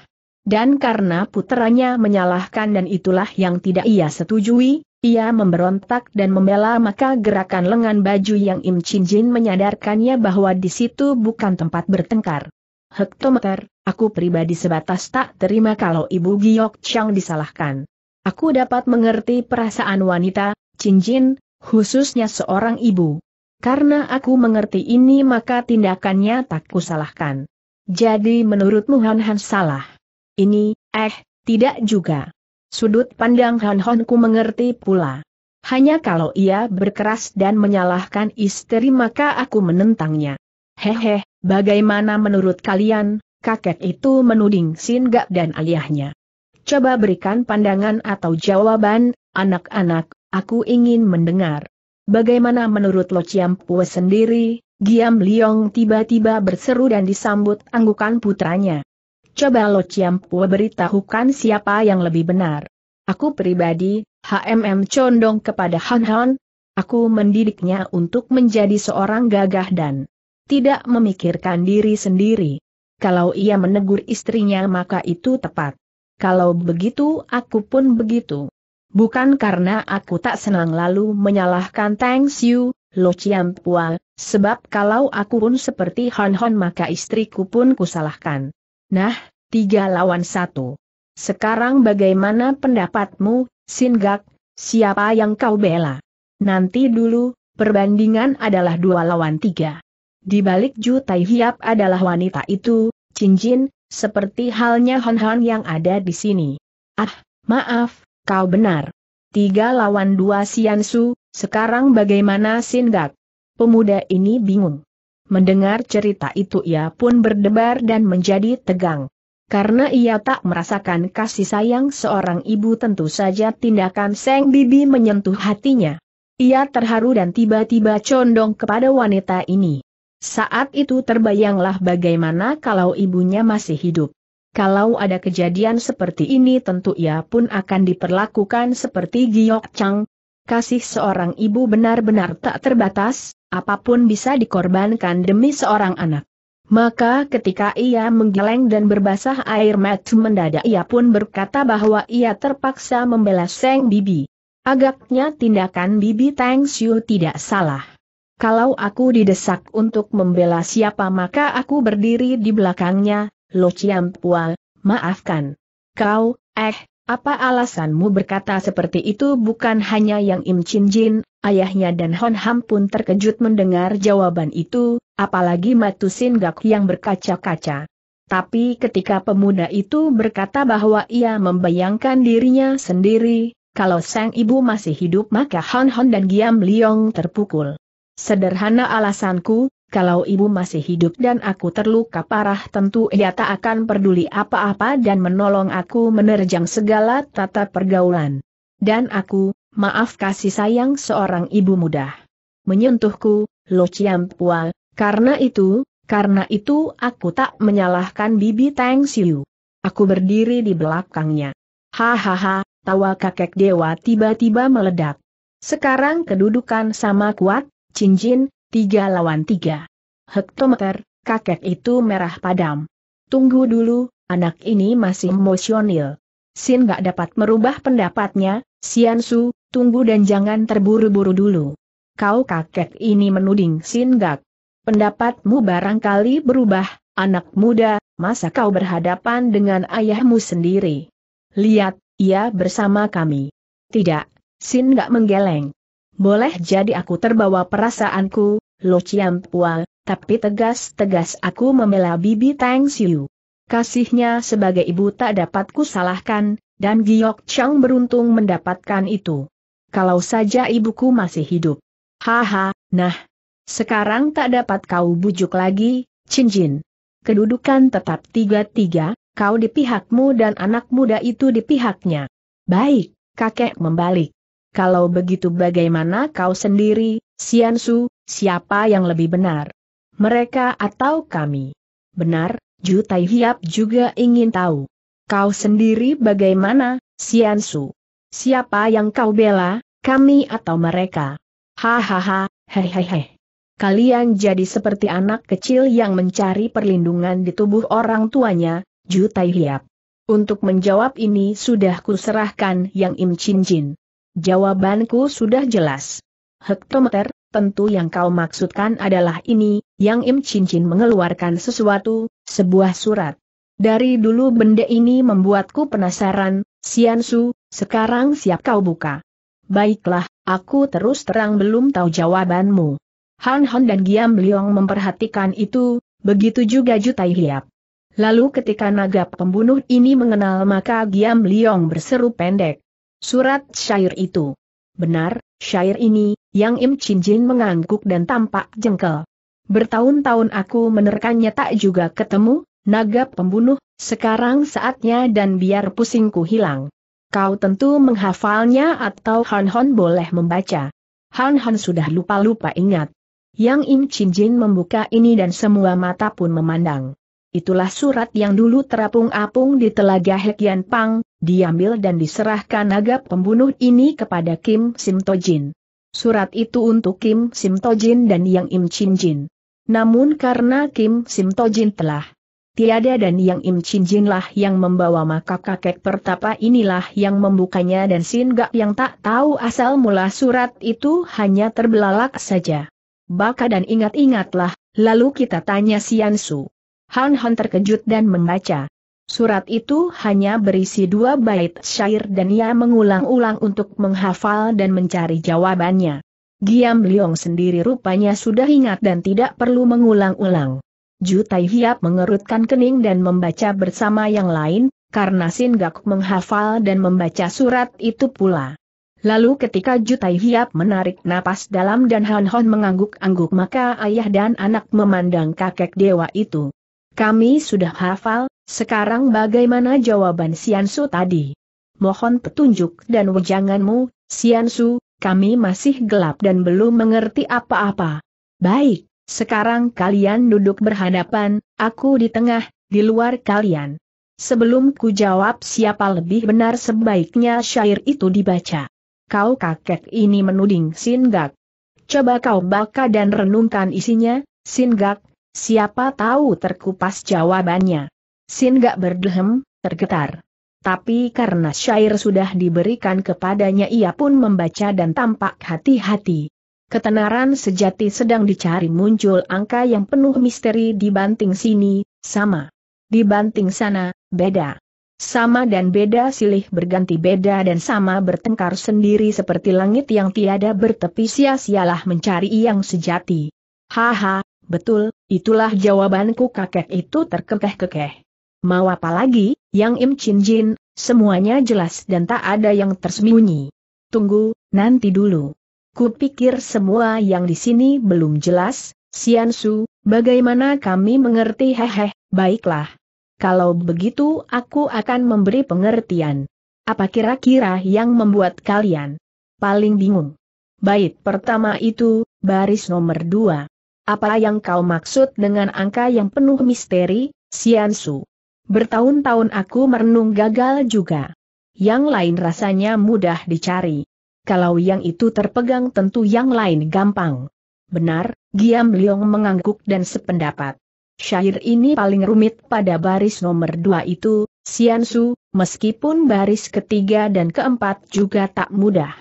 Dan karena putranya menyalahkan dan itulah yang tidak ia setujui, ia memberontak dan membela maka gerakan lengan baju yang Im Chin Jin menyadarkannya bahwa di situ bukan tempat bertengkar. Hektometer, aku pribadi sebatas tak terima kalau Ibu Giok Chang disalahkan. Aku dapat mengerti perasaan wanita, cincin, khususnya seorang ibu. Karena aku mengerti ini maka tindakannya tak kusalahkan. Jadi menurutmu Han Han salah? Ini, eh, tidak juga. Sudut pandang Han Han ku mengerti pula. Hanya kalau ia berkeras dan menyalahkan istri maka aku menentangnya. Hehe, Bagaimana menurut kalian, kakek itu menuding Singap dan aliyahnya? Coba berikan pandangan atau jawaban, anak-anak, aku ingin mendengar. Bagaimana menurut Lo Chiam Pue sendiri, Giam Liong tiba-tiba berseru dan disambut anggukan putranya. Coba Lo Chiam Pue beritahukan siapa yang lebih benar. Aku pribadi, HMM condong kepada Han Han, aku mendidiknya untuk menjadi seorang gagah dan tidak memikirkan diri sendiri. Kalau ia menegur istrinya maka itu tepat. Kalau begitu aku pun begitu. Bukan karena aku tak senang lalu menyalahkan Tang Xiu, Lo Chiang Pua, sebab kalau aku pun seperti Hon Hon maka istriku pun kusalahkan. Nah, tiga lawan satu. Sekarang bagaimana pendapatmu, Singgak, siapa yang kau bela? Nanti dulu, perbandingan adalah dua lawan tiga. Di balik Ju Tai Hiap adalah wanita itu, cincin, seperti halnya Hon Hon yang ada di sini. Ah, maaf, kau benar. Tiga lawan dua Su, sekarang bagaimana Gak? Pemuda ini bingung. Mendengar cerita itu ia pun berdebar dan menjadi tegang. Karena ia tak merasakan kasih sayang seorang ibu tentu saja tindakan Seng Bibi menyentuh hatinya. Ia terharu dan tiba-tiba condong kepada wanita ini. Saat itu terbayanglah bagaimana kalau ibunya masih hidup. Kalau ada kejadian seperti ini tentu ia pun akan diperlakukan seperti Giok Chang. Kasih seorang ibu benar-benar tak terbatas, apapun bisa dikorbankan demi seorang anak. Maka ketika ia menggeleng dan berbasah air mata mendadak ia pun berkata bahwa ia terpaksa membela Seng Bibi. Agaknya tindakan Bibi Tang Xiu tidak salah. Kalau aku didesak untuk membela siapa maka aku berdiri di belakangnya, Lo Chiam Pual, maafkan. Kau, eh, apa alasanmu berkata seperti itu bukan hanya yang Im Chin Jin, ayahnya dan Hon Ham pun terkejut mendengar jawaban itu, apalagi Matu Sin Gak yang berkaca-kaca. Tapi ketika pemuda itu berkata bahwa ia membayangkan dirinya sendiri, kalau sang ibu masih hidup maka Hon Hon dan Giam Liong terpukul. Sederhana alasanku, kalau ibu masih hidup dan aku terluka parah tentu ia tak akan peduli apa-apa dan menolong aku menerjang segala tata pergaulan. Dan aku, maaf kasih sayang seorang ibu mudah. Menyentuhku, Lo Chiampua, karena itu, karena itu aku tak menyalahkan Bibi Tang Siu. Aku berdiri di belakangnya. Hahaha, tawa kakek dewa tiba-tiba meledak. Sekarang kedudukan sama kuat, Cincin, tiga lawan tiga. Hektometer, kakek itu merah padam. Tunggu dulu, anak ini masih emosional. Sin gak dapat merubah pendapatnya, Sian Su, tunggu dan jangan terburu-buru dulu. Kau kakek ini menuding Sin gak. Pendapatmu barangkali berubah, anak muda, masa kau berhadapan dengan ayahmu sendiri? Lihat, ia bersama kami. Tidak, Sin gak menggeleng. Boleh jadi aku terbawa perasaanku, Lo Chiam Pual, tapi tegas-tegas aku membela Bibi Tang Siu. Kasihnya sebagai ibu tak dapat kusalahkan, dan Giok Chang beruntung mendapatkan itu. Kalau saja ibuku masih hidup. Haha, nah. Sekarang tak dapat kau bujuk lagi, Jin. Kedudukan tetap tiga-tiga, kau di pihakmu dan anak muda itu di pihaknya. Baik, kakek membalik kalau begitu bagaimana kau sendiri, Su? siapa yang lebih benar? Mereka atau kami? Benar, Ju Tai Hiap juga ingin tahu. Kau sendiri bagaimana, Su? Siapa yang kau bela, kami atau mereka? Hahaha, hehehe. Kalian jadi seperti anak kecil yang mencari perlindungan di tubuh orang tuanya, Ju Tai Hiap. Untuk menjawab ini sudah kuserahkan Yang Im Chin Jin. Jawabanku sudah jelas. Hektometer, tentu yang kau maksudkan adalah ini, yang Im Cincin mengeluarkan sesuatu, sebuah surat. Dari dulu benda ini membuatku penasaran, Su. sekarang siap kau buka. Baiklah, aku terus terang belum tahu jawabanmu. Han Han dan Giam Liong memperhatikan itu, begitu juga Jutai Hiap. Lalu ketika naga pembunuh ini mengenal maka Giam Liong berseru pendek. Surat syair itu. Benar, syair ini, yang Im Chin Jin mengangguk dan tampak jengkel. Bertahun-tahun aku menerkannya tak juga ketemu, naga pembunuh, sekarang saatnya dan biar pusingku hilang. Kau tentu menghafalnya atau Han Hon boleh membaca. Han Hon sudah lupa-lupa ingat. Yang Im Chin Jin membuka ini dan semua mata pun memandang. Itulah surat yang dulu terapung-apung di telaga Hekian Pang, diambil dan diserahkan naga pembunuh ini kepada Kim Simtojin. Surat itu untuk Kim Simtojin dan Yang Im Chin Jin. Namun karena Kim Simtojin telah tiada dan Yang Im Chin Jin lah yang membawa maka kakek pertapa inilah yang membukanya dan Sin Gak yang tak tahu asal mula surat itu hanya terbelalak saja. Baka dan ingat-ingatlah, lalu kita tanya Sian Su. Han Han terkejut dan membaca. Surat itu hanya berisi dua bait syair dan ia mengulang-ulang untuk menghafal dan mencari jawabannya. Giam Liong sendiri rupanya sudah ingat dan tidak perlu mengulang-ulang. Ju Tai Hiap mengerutkan kening dan membaca bersama yang lain, karena Sin Gak menghafal dan membaca surat itu pula. Lalu ketika Ju Tai Hiap menarik napas dalam dan Han Hon mengangguk-angguk maka ayah dan anak memandang kakek dewa itu. Kami sudah hafal, sekarang bagaimana jawaban Siansu tadi? Mohon petunjuk dan wejanganmu, Siansu, kami masih gelap dan belum mengerti apa-apa. Baik, sekarang kalian duduk berhadapan, aku di tengah, di luar kalian. Sebelum ku jawab siapa lebih benar sebaiknya syair itu dibaca. Kau kakek ini menuding Singak. Coba kau baca dan renungkan isinya, Singak, Siapa tahu terkupas jawabannya. Sin gak berdehem, tergetar. Tapi karena syair sudah diberikan kepadanya ia pun membaca dan tampak hati-hati. Ketenaran sejati sedang dicari muncul angka yang penuh misteri dibanting sini, sama. Dibanting sana, beda. Sama dan beda silih berganti beda dan sama bertengkar sendiri seperti langit yang tiada bertepi sia-sialah mencari yang sejati. Haha, Betul, itulah jawabanku kakek itu terkekeh-kekeh. Mau apa lagi, yang Im Chin Jin, semuanya jelas dan tak ada yang tersembunyi. Tunggu, nanti dulu. Kupikir semua yang di sini belum jelas, Sian Su, bagaimana kami mengerti hehe, baiklah. Kalau begitu aku akan memberi pengertian. Apa kira-kira yang membuat kalian paling bingung? Bait pertama itu, baris nomor dua. Apa yang kau maksud dengan angka yang penuh misteri, Su? Bertahun-tahun aku merenung gagal juga. Yang lain rasanya mudah dicari. Kalau yang itu terpegang tentu yang lain gampang. Benar, Giam Leong mengangguk dan sependapat. Syair ini paling rumit pada baris nomor dua itu, Su, meskipun baris ketiga dan keempat juga tak mudah.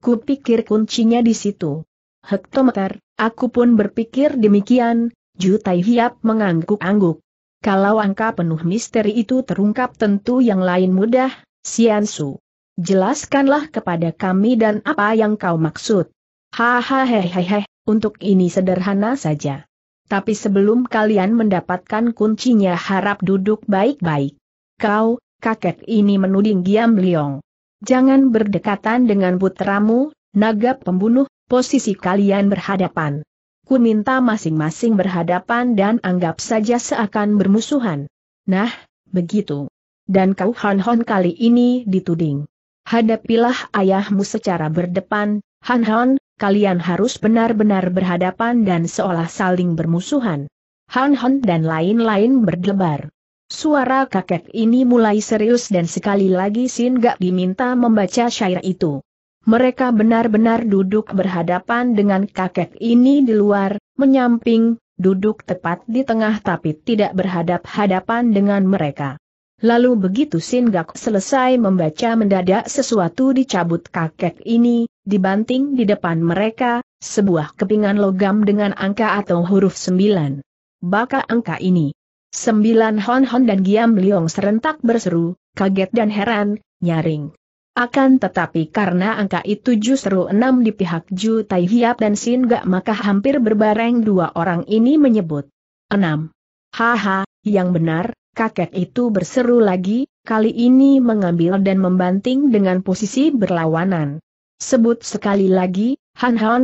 Kupikir kuncinya di situ hektometer, aku pun berpikir demikian, Jutai Hiap mengangguk-angguk. Kalau angka penuh misteri itu terungkap tentu yang lain mudah, Su. Jelaskanlah kepada kami dan apa yang kau maksud. Hahaha, untuk ini sederhana saja. Tapi sebelum kalian mendapatkan kuncinya harap duduk baik-baik. Kau, kakek ini menuding Giam Liong. Jangan berdekatan dengan putramu, naga pembunuh, posisi kalian berhadapan. Ku minta masing-masing berhadapan dan anggap saja seakan bermusuhan. Nah, begitu. Dan kau Han Hon kali ini dituding. Hadapilah ayahmu secara berdepan, Han Hon, kalian harus benar-benar berhadapan dan seolah saling bermusuhan. Han Hon dan lain-lain berdebar. Suara kakek ini mulai serius dan sekali lagi Sin Gak diminta membaca syair itu. Mereka benar-benar duduk berhadapan dengan kakek ini di luar, menyamping, duduk tepat di tengah tapi tidak berhadap-hadapan dengan mereka. Lalu begitu Singgak selesai membaca mendadak sesuatu dicabut kakek ini, dibanting di depan mereka, sebuah kepingan logam dengan angka atau huruf sembilan. Baka angka ini. Sembilan Hon Hon dan Giam Liong serentak berseru, kaget dan heran, nyaring. Akan tetapi karena angka itu justru enam di pihak Ju Tai Hiap dan Sin Gak maka hampir berbareng dua orang ini menyebut. Enam. Haha, yang benar, kakek itu berseru lagi, kali ini mengambil dan membanting dengan posisi berlawanan. Sebut sekali lagi, Han Han.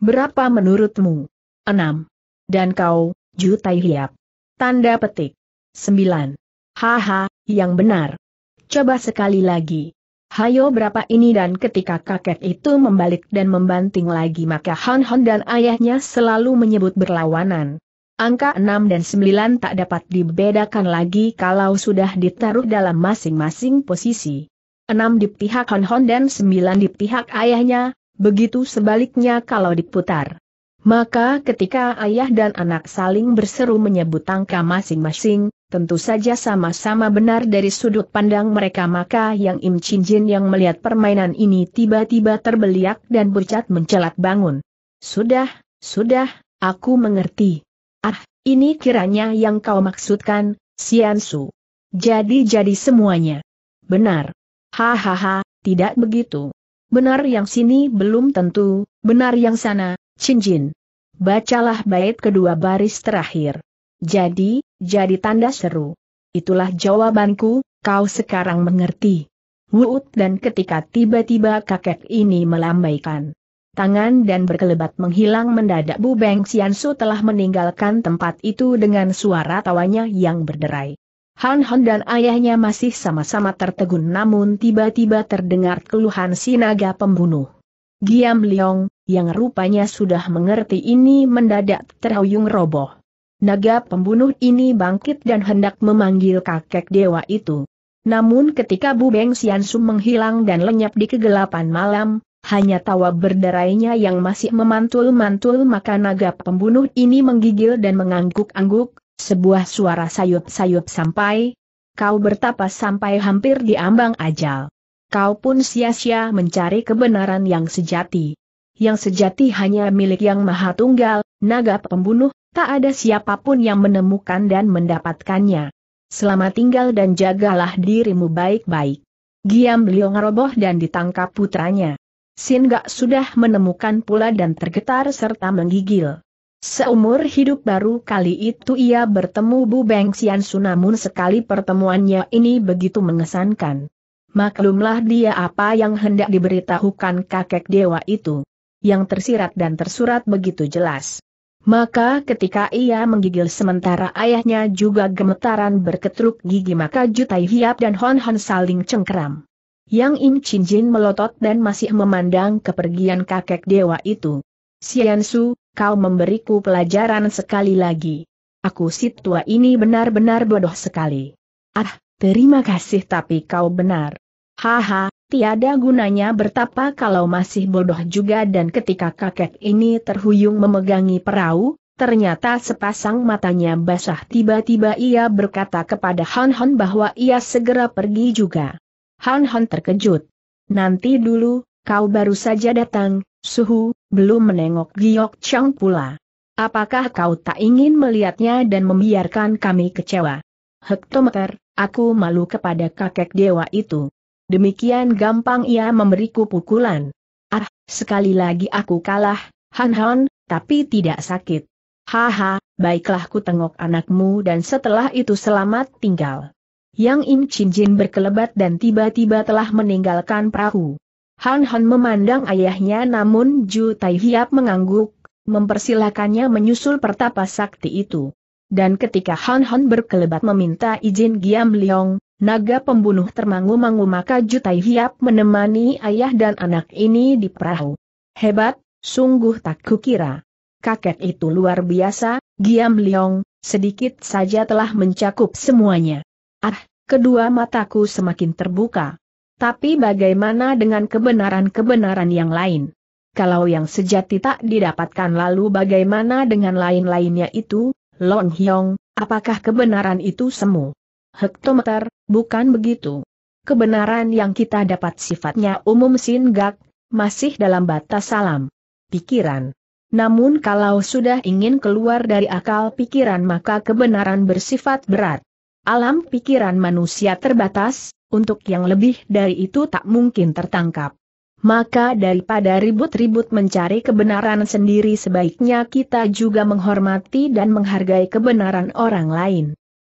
Berapa menurutmu? Enam. Dan kau, Ju Tai Hiap. Tanda petik. Sembilan. Haha, yang benar. Coba sekali lagi. Hayo berapa ini dan ketika kakek itu membalik dan membanting lagi maka Han Han dan ayahnya selalu menyebut berlawanan. Angka 6 dan 9 tak dapat dibedakan lagi kalau sudah ditaruh dalam masing-masing posisi. 6 di pihak Han Han dan 9 di pihak ayahnya, begitu sebaliknya kalau diputar. Maka ketika ayah dan anak saling berseru menyebut angka masing-masing, tentu saja sama-sama benar dari sudut pandang mereka maka yang Im Chin Jin yang melihat permainan ini tiba-tiba terbeliak dan bercat mencelat bangun. Sudah, sudah, aku mengerti. Ah, ini kiranya yang kau maksudkan, Sian Su. Jadi-jadi semuanya. Benar. Hahaha, tidak begitu. Benar yang sini belum tentu, benar yang sana, Chin Jin, Bacalah bait kedua baris terakhir. Jadi, jadi tanda seru. Itulah jawabanku, kau sekarang mengerti. Wuut dan ketika tiba-tiba kakek ini melambaikan tangan dan berkelebat menghilang mendadak Bu Beng Xiansu telah meninggalkan tempat itu dengan suara tawanya yang berderai. Han Han dan ayahnya masih sama-sama tertegun namun tiba-tiba terdengar keluhan sinaga pembunuh. Giam Liong, yang rupanya sudah mengerti ini mendadak terhuyung roboh. Naga pembunuh ini bangkit dan hendak memanggil kakek dewa itu. Namun ketika Bu Beng Siansu menghilang dan lenyap di kegelapan malam, hanya tawa berderainya yang masih memantul-mantul maka naga pembunuh ini menggigil dan mengangguk-angguk, sebuah suara sayup-sayup sampai, kau bertapa sampai hampir diambang ajal kau pun sia-sia mencari kebenaran yang sejati. Yang sejati hanya milik yang maha tunggal, naga pembunuh, tak ada siapapun yang menemukan dan mendapatkannya. Selama tinggal dan jagalah dirimu baik-baik. Giam beliau roboh dan ditangkap putranya. Sin Gak sudah menemukan pula dan tergetar serta menggigil. Seumur hidup baru kali itu ia bertemu Bu Beng Xian Sunamun namun sekali pertemuannya ini begitu mengesankan maklumlah dia apa yang hendak diberitahukan kakek dewa itu. Yang tersirat dan tersurat begitu jelas. Maka ketika ia menggigil sementara ayahnya juga gemetaran berketruk gigi maka Jutai Hiap dan Hon Hon saling cengkeram. Yang In Chin Jin melotot dan masih memandang kepergian kakek dewa itu. Sian Su, kau memberiku pelajaran sekali lagi. Aku si tua ini benar-benar bodoh sekali. Ah, terima kasih tapi kau benar. Haha, tiada gunanya bertapa kalau masih bodoh juga dan ketika kakek ini terhuyung memegangi perahu, ternyata sepasang matanya basah tiba-tiba ia berkata kepada Han Han bahwa ia segera pergi juga. Han Han terkejut. Nanti dulu, kau baru saja datang, suhu, belum menengok Giok Chang pula. Apakah kau tak ingin melihatnya dan membiarkan kami kecewa? Hektometer, aku malu kepada kakek dewa itu. Demikian gampang ia memberiku pukulan. Ah, sekali lagi aku kalah, Han Han, tapi tidak sakit. Haha, baiklah ku tengok anakmu dan setelah itu selamat tinggal. Yang Im Chin Jin berkelebat dan tiba-tiba telah meninggalkan perahu. Han Han memandang ayahnya namun Ju Tai Hiap mengangguk, mempersilahkannya menyusul pertapa sakti itu. Dan ketika Han Han berkelebat meminta izin Giam Leong, Naga pembunuh termangu-mangu maka Jutai Hiap menemani ayah dan anak ini di perahu. Hebat, sungguh tak kukira. Kakek itu luar biasa, Giam Liong, sedikit saja telah mencakup semuanya. Ah, kedua mataku semakin terbuka. Tapi bagaimana dengan kebenaran-kebenaran yang lain? Kalau yang sejati tak didapatkan lalu bagaimana dengan lain-lainnya itu, Long Hyong, apakah kebenaran itu semu? hektometer, bukan begitu. Kebenaran yang kita dapat sifatnya umum singgak, masih dalam batas salam. Pikiran. Namun kalau sudah ingin keluar dari akal pikiran maka kebenaran bersifat berat. Alam pikiran manusia terbatas, untuk yang lebih dari itu tak mungkin tertangkap. Maka daripada ribut-ribut mencari kebenaran sendiri sebaiknya kita juga menghormati dan menghargai kebenaran orang lain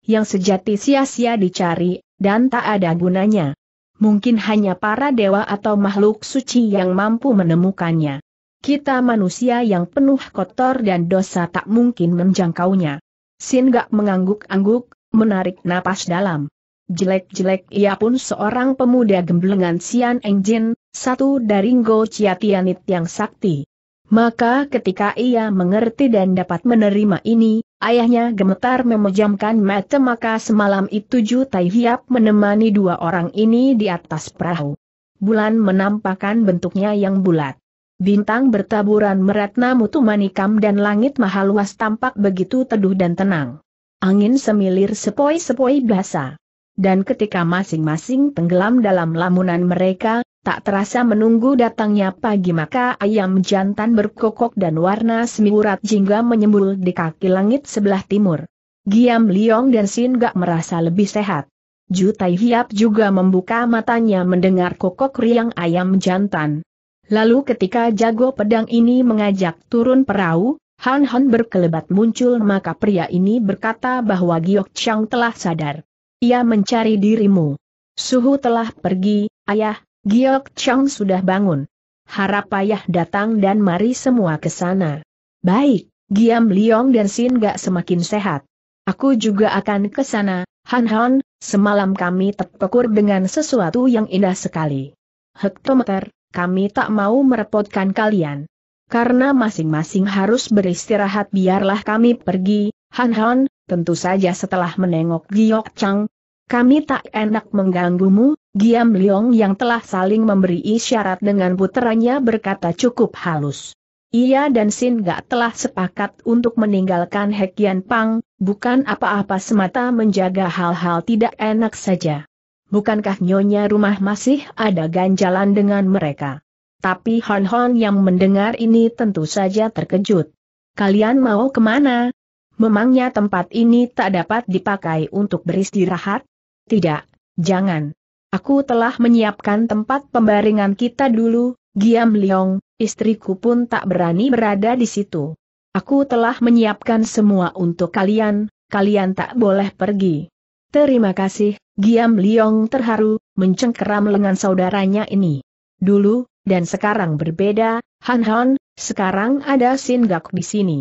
yang sejati sia-sia dicari, dan tak ada gunanya. Mungkin hanya para dewa atau makhluk suci yang mampu menemukannya. Kita manusia yang penuh kotor dan dosa tak mungkin menjangkaunya. Sin Gak mengangguk-angguk, menarik napas dalam. Jelek-jelek ia pun seorang pemuda gemblengan Sian Engjin, satu dari Ngo Ciatianit yang sakti. Maka ketika ia mengerti dan dapat menerima ini, Ayahnya gemetar memejamkan mata maka semalam itu Ju Tai Hiap menemani dua orang ini di atas perahu. Bulan menampakkan bentuknya yang bulat. Bintang bertaburan meratna mutu manikam dan langit luas tampak begitu teduh dan tenang. Angin semilir sepoi-sepoi basah. Dan ketika masing-masing tenggelam dalam lamunan mereka, Tak terasa menunggu datangnya pagi maka ayam jantan berkokok dan warna semiurat jingga menyembul di kaki langit sebelah timur. Giam Liong dan Sin gak merasa lebih sehat. Jutai Hiap juga membuka matanya mendengar kokok riang ayam jantan. Lalu ketika jago pedang ini mengajak turun perahu, Han Han berkelebat muncul maka pria ini berkata bahwa Giok Chang telah sadar. Ia mencari dirimu. Suhu telah pergi, ayah, Giok Chong sudah bangun. Harap payah datang dan mari semua ke sana. Baik, Giam Liong dan Sin gak semakin sehat. Aku juga akan ke sana, Han Han, semalam kami terpekur dengan sesuatu yang indah sekali. Hektometer, kami tak mau merepotkan kalian. Karena masing-masing harus beristirahat biarlah kami pergi, Han Han, tentu saja setelah menengok Giok Chang. Kami tak enak mengganggumu, Giam Leong yang telah saling memberi isyarat dengan puteranya berkata cukup halus. Ia dan Sin Gak telah sepakat untuk meninggalkan Hekian Pang, bukan apa-apa semata menjaga hal-hal tidak enak saja. Bukankah nyonya rumah masih ada ganjalan dengan mereka? Tapi Hon Hon yang mendengar ini tentu saja terkejut. Kalian mau kemana? Memangnya tempat ini tak dapat dipakai untuk beristirahat? Tidak, jangan. Aku telah menyiapkan tempat pembaringan kita dulu, Giam Leong, istriku pun tak berani berada di situ. Aku telah menyiapkan semua untuk kalian, kalian tak boleh pergi. Terima kasih, Giam Leong terharu, mencengkeram lengan saudaranya ini. Dulu, dan sekarang berbeda, Han Han, sekarang ada Sin Gak di sini.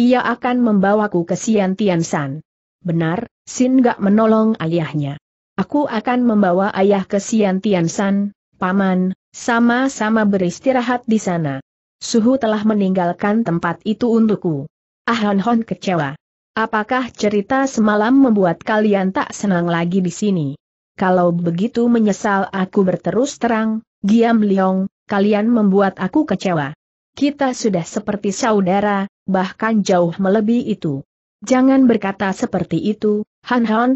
Ia akan membawaku ke Sian Tian San. Benar, Sin Gak menolong ayahnya. Aku akan membawa ayah ke San, paman, sama-sama beristirahat di sana. Suhu telah meninggalkan tempat itu untukku. Ahon ah, Hon kecewa. Apakah cerita semalam membuat kalian tak senang lagi di sini? Kalau begitu menyesal aku berterus terang, Giam Liong, kalian membuat aku kecewa. Kita sudah seperti saudara, bahkan jauh melebihi itu. Jangan berkata seperti itu, Han Han,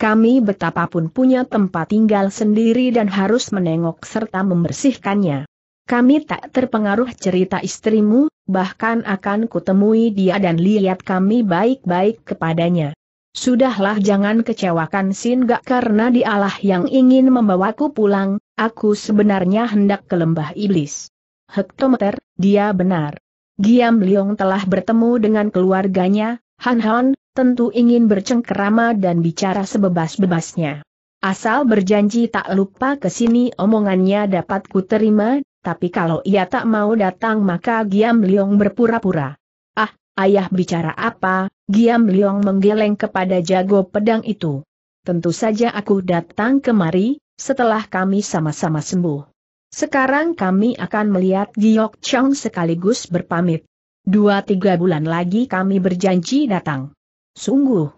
kami betapapun punya tempat tinggal sendiri dan harus menengok serta membersihkannya. Kami tak terpengaruh cerita istrimu, bahkan akan kutemui dia dan lihat kami baik-baik kepadanya. Sudahlah jangan kecewakan Sin Gak karena dialah yang ingin membawaku pulang, aku sebenarnya hendak ke lembah iblis. Hektometer, dia benar. Giam Liong telah bertemu dengan keluarganya, Han Han, tentu ingin bercengkerama dan bicara sebebas-bebasnya. Asal berjanji tak lupa ke sini omongannya dapat ku terima, tapi kalau ia tak mau datang maka Giam Liong berpura-pura. Ah, ayah bicara apa? Giam Liong menggeleng kepada jago pedang itu. Tentu saja aku datang kemari, setelah kami sama-sama sembuh. Sekarang kami akan melihat Giok Chong sekaligus berpamit. Dua tiga bulan lagi kami berjanji datang. Sungguh.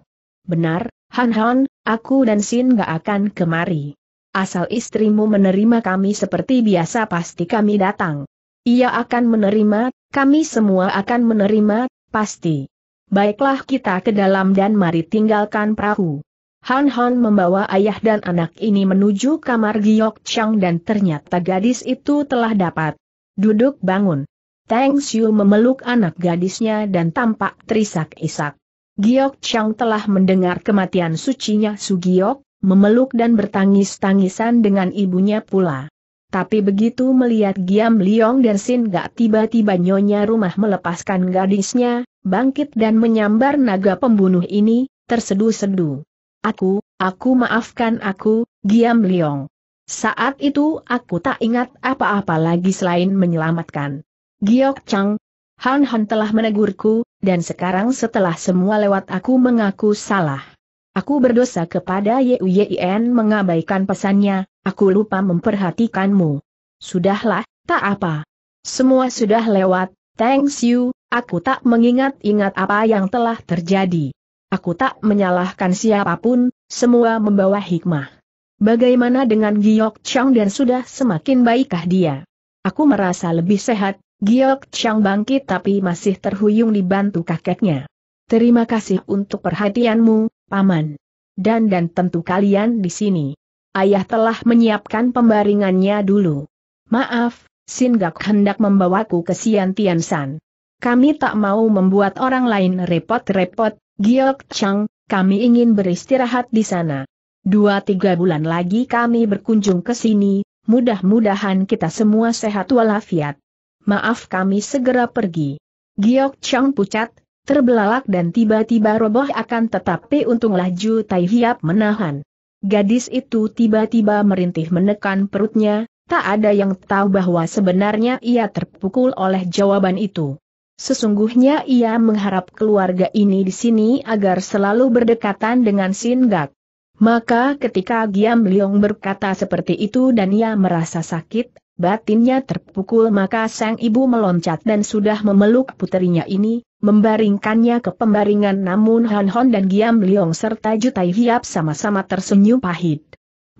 Benar, Han Han, aku dan Sin gak akan kemari. Asal istrimu menerima kami seperti biasa pasti kami datang. Ia akan menerima, kami semua akan menerima, pasti. Baiklah kita ke dalam dan mari tinggalkan perahu. Han Han membawa ayah dan anak ini menuju kamar Giok Chang dan ternyata gadis itu telah dapat. Duduk bangun. Tang Xiu memeluk anak gadisnya dan tampak terisak-isak. Giok Chang telah mendengar kematian sucinya Sugiok, memeluk dan bertangis-tangisan dengan ibunya pula. Tapi begitu melihat Giam Liong dan Sin Gak tiba-tiba nyonya rumah melepaskan gadisnya, bangkit dan menyambar naga pembunuh ini, tersedu-sedu. Aku, aku maafkan aku, Giam Liong. Saat itu aku tak ingat apa-apa lagi selain menyelamatkan. Giok Chang, Han Han telah menegurku, dan sekarang setelah semua lewat aku mengaku salah. Aku berdosa kepada Yuyin mengabaikan pesannya, aku lupa memperhatikanmu. Sudahlah, tak apa. Semua sudah lewat, thanks you, aku tak mengingat-ingat apa yang telah terjadi. Aku tak menyalahkan siapapun, semua membawa hikmah. Bagaimana dengan Giok Chang dan sudah semakin baikkah dia? Aku merasa lebih sehat, Giok Chang bangkit tapi masih terhuyung dibantu kakeknya. Terima kasih untuk perhatianmu, Paman. Dan dan tentu kalian di sini. Ayah telah menyiapkan pembaringannya dulu. Maaf, Singak hendak membawaku ke Sian Tian San. Kami tak mau membuat orang lain repot-repot, Giok Chang, kami ingin beristirahat di sana. Dua tiga bulan lagi kami berkunjung ke sini, mudah-mudahan kita semua sehat walafiat maaf kami segera pergi. Giok Chang pucat, terbelalak dan tiba-tiba roboh akan tetapi untunglah Ju Tai Hiap menahan. Gadis itu tiba-tiba merintih menekan perutnya, tak ada yang tahu bahwa sebenarnya ia terpukul oleh jawaban itu. Sesungguhnya ia mengharap keluarga ini di sini agar selalu berdekatan dengan Gak. Maka ketika Giam Liong berkata seperti itu dan ia merasa sakit, Batinnya terpukul maka sang ibu meloncat dan sudah memeluk puterinya ini, membaringkannya ke pembaringan namun Han Hon dan Giam Liong serta Jutai Hiap sama-sama tersenyum pahit.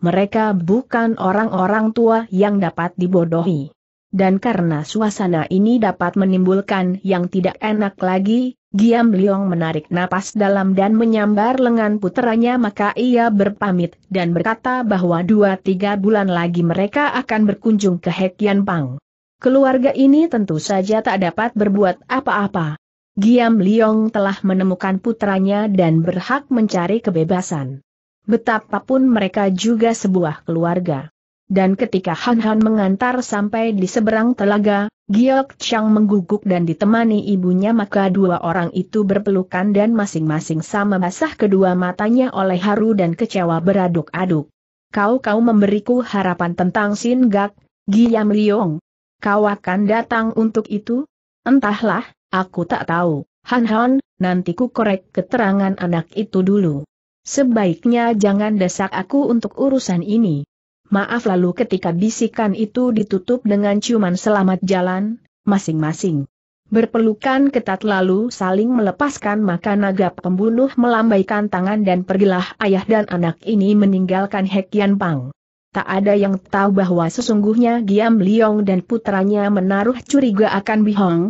Mereka bukan orang-orang tua yang dapat dibodohi dan karena suasana ini dapat menimbulkan yang tidak enak lagi, Giam Liong menarik napas dalam dan menyambar lengan putranya maka ia berpamit dan berkata bahwa dua tiga bulan lagi mereka akan berkunjung ke Hekian Pang. Keluarga ini tentu saja tak dapat berbuat apa-apa. Giam Liong telah menemukan putranya dan berhak mencari kebebasan. Betapapun mereka juga sebuah keluarga dan ketika Han Han mengantar sampai di seberang telaga, Giok Chang mengguguk dan ditemani ibunya maka dua orang itu berpelukan dan masing-masing sama basah kedua matanya oleh haru dan kecewa beraduk-aduk. Kau-kau memberiku harapan tentang Sin Gak, Giam Liong. Kau akan datang untuk itu? Entahlah, aku tak tahu. Han Han, nanti ku korek keterangan anak itu dulu. Sebaiknya jangan desak aku untuk urusan ini maaf lalu ketika bisikan itu ditutup dengan ciuman selamat jalan, masing-masing. Berpelukan ketat lalu saling melepaskan maka naga pembunuh melambaikan tangan dan pergilah ayah dan anak ini meninggalkan Hekian Pang. Tak ada yang tahu bahwa sesungguhnya Giam Liong dan putranya menaruh curiga akan Bihong.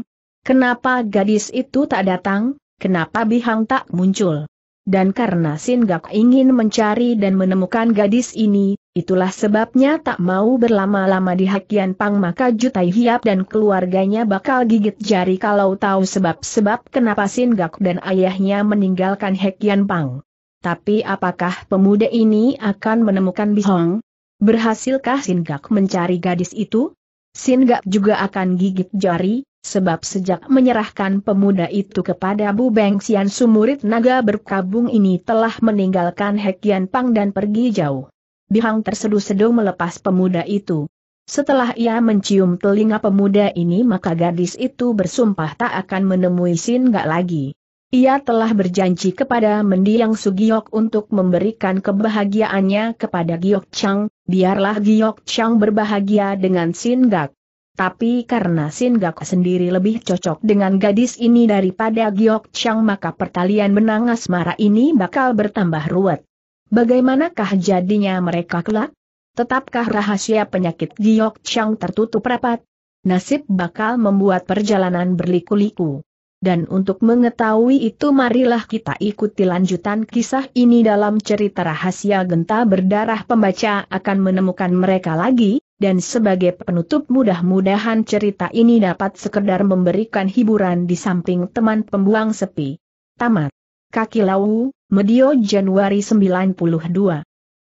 Kenapa gadis itu tak datang, kenapa Hong tak muncul. Dan karena Sin Gak ingin mencari dan menemukan gadis ini, Itulah sebabnya tak mau berlama-lama di Hakian Pang maka Jutai Hiap dan keluarganya bakal gigit jari kalau tahu sebab-sebab kenapa Sin Gak dan ayahnya meninggalkan Hakian Pang. Tapi apakah pemuda ini akan menemukan Bihong? Berhasilkah Sin Gak mencari gadis itu? Sin Gak juga akan gigit jari, sebab sejak menyerahkan pemuda itu kepada Bu Beng Sian sumurit naga berkabung ini telah meninggalkan Hekian Pang dan pergi jauh. Bihang terseduh-seduh melepas pemuda itu. Setelah ia mencium telinga pemuda ini maka gadis itu bersumpah tak akan menemui Sin Gak lagi. Ia telah berjanji kepada mendiang Sugiok untuk memberikan kebahagiaannya kepada Giok Chang, biarlah Giok Chang berbahagia dengan Sin Gak. Tapi karena Sin Gak sendiri lebih cocok dengan gadis ini daripada Giok Chang maka pertalian benang asmara ini bakal bertambah ruwet. Bagaimanakah jadinya mereka kelak? Tetapkah rahasia penyakit Giok Chang tertutup rapat? Nasib bakal membuat perjalanan berliku-liku. Dan untuk mengetahui itu marilah kita ikuti lanjutan kisah ini dalam cerita rahasia genta berdarah pembaca akan menemukan mereka lagi, dan sebagai penutup mudah-mudahan cerita ini dapat sekedar memberikan hiburan di samping teman pembuang sepi. Tamat. Kaki lau, Medio Januari 92.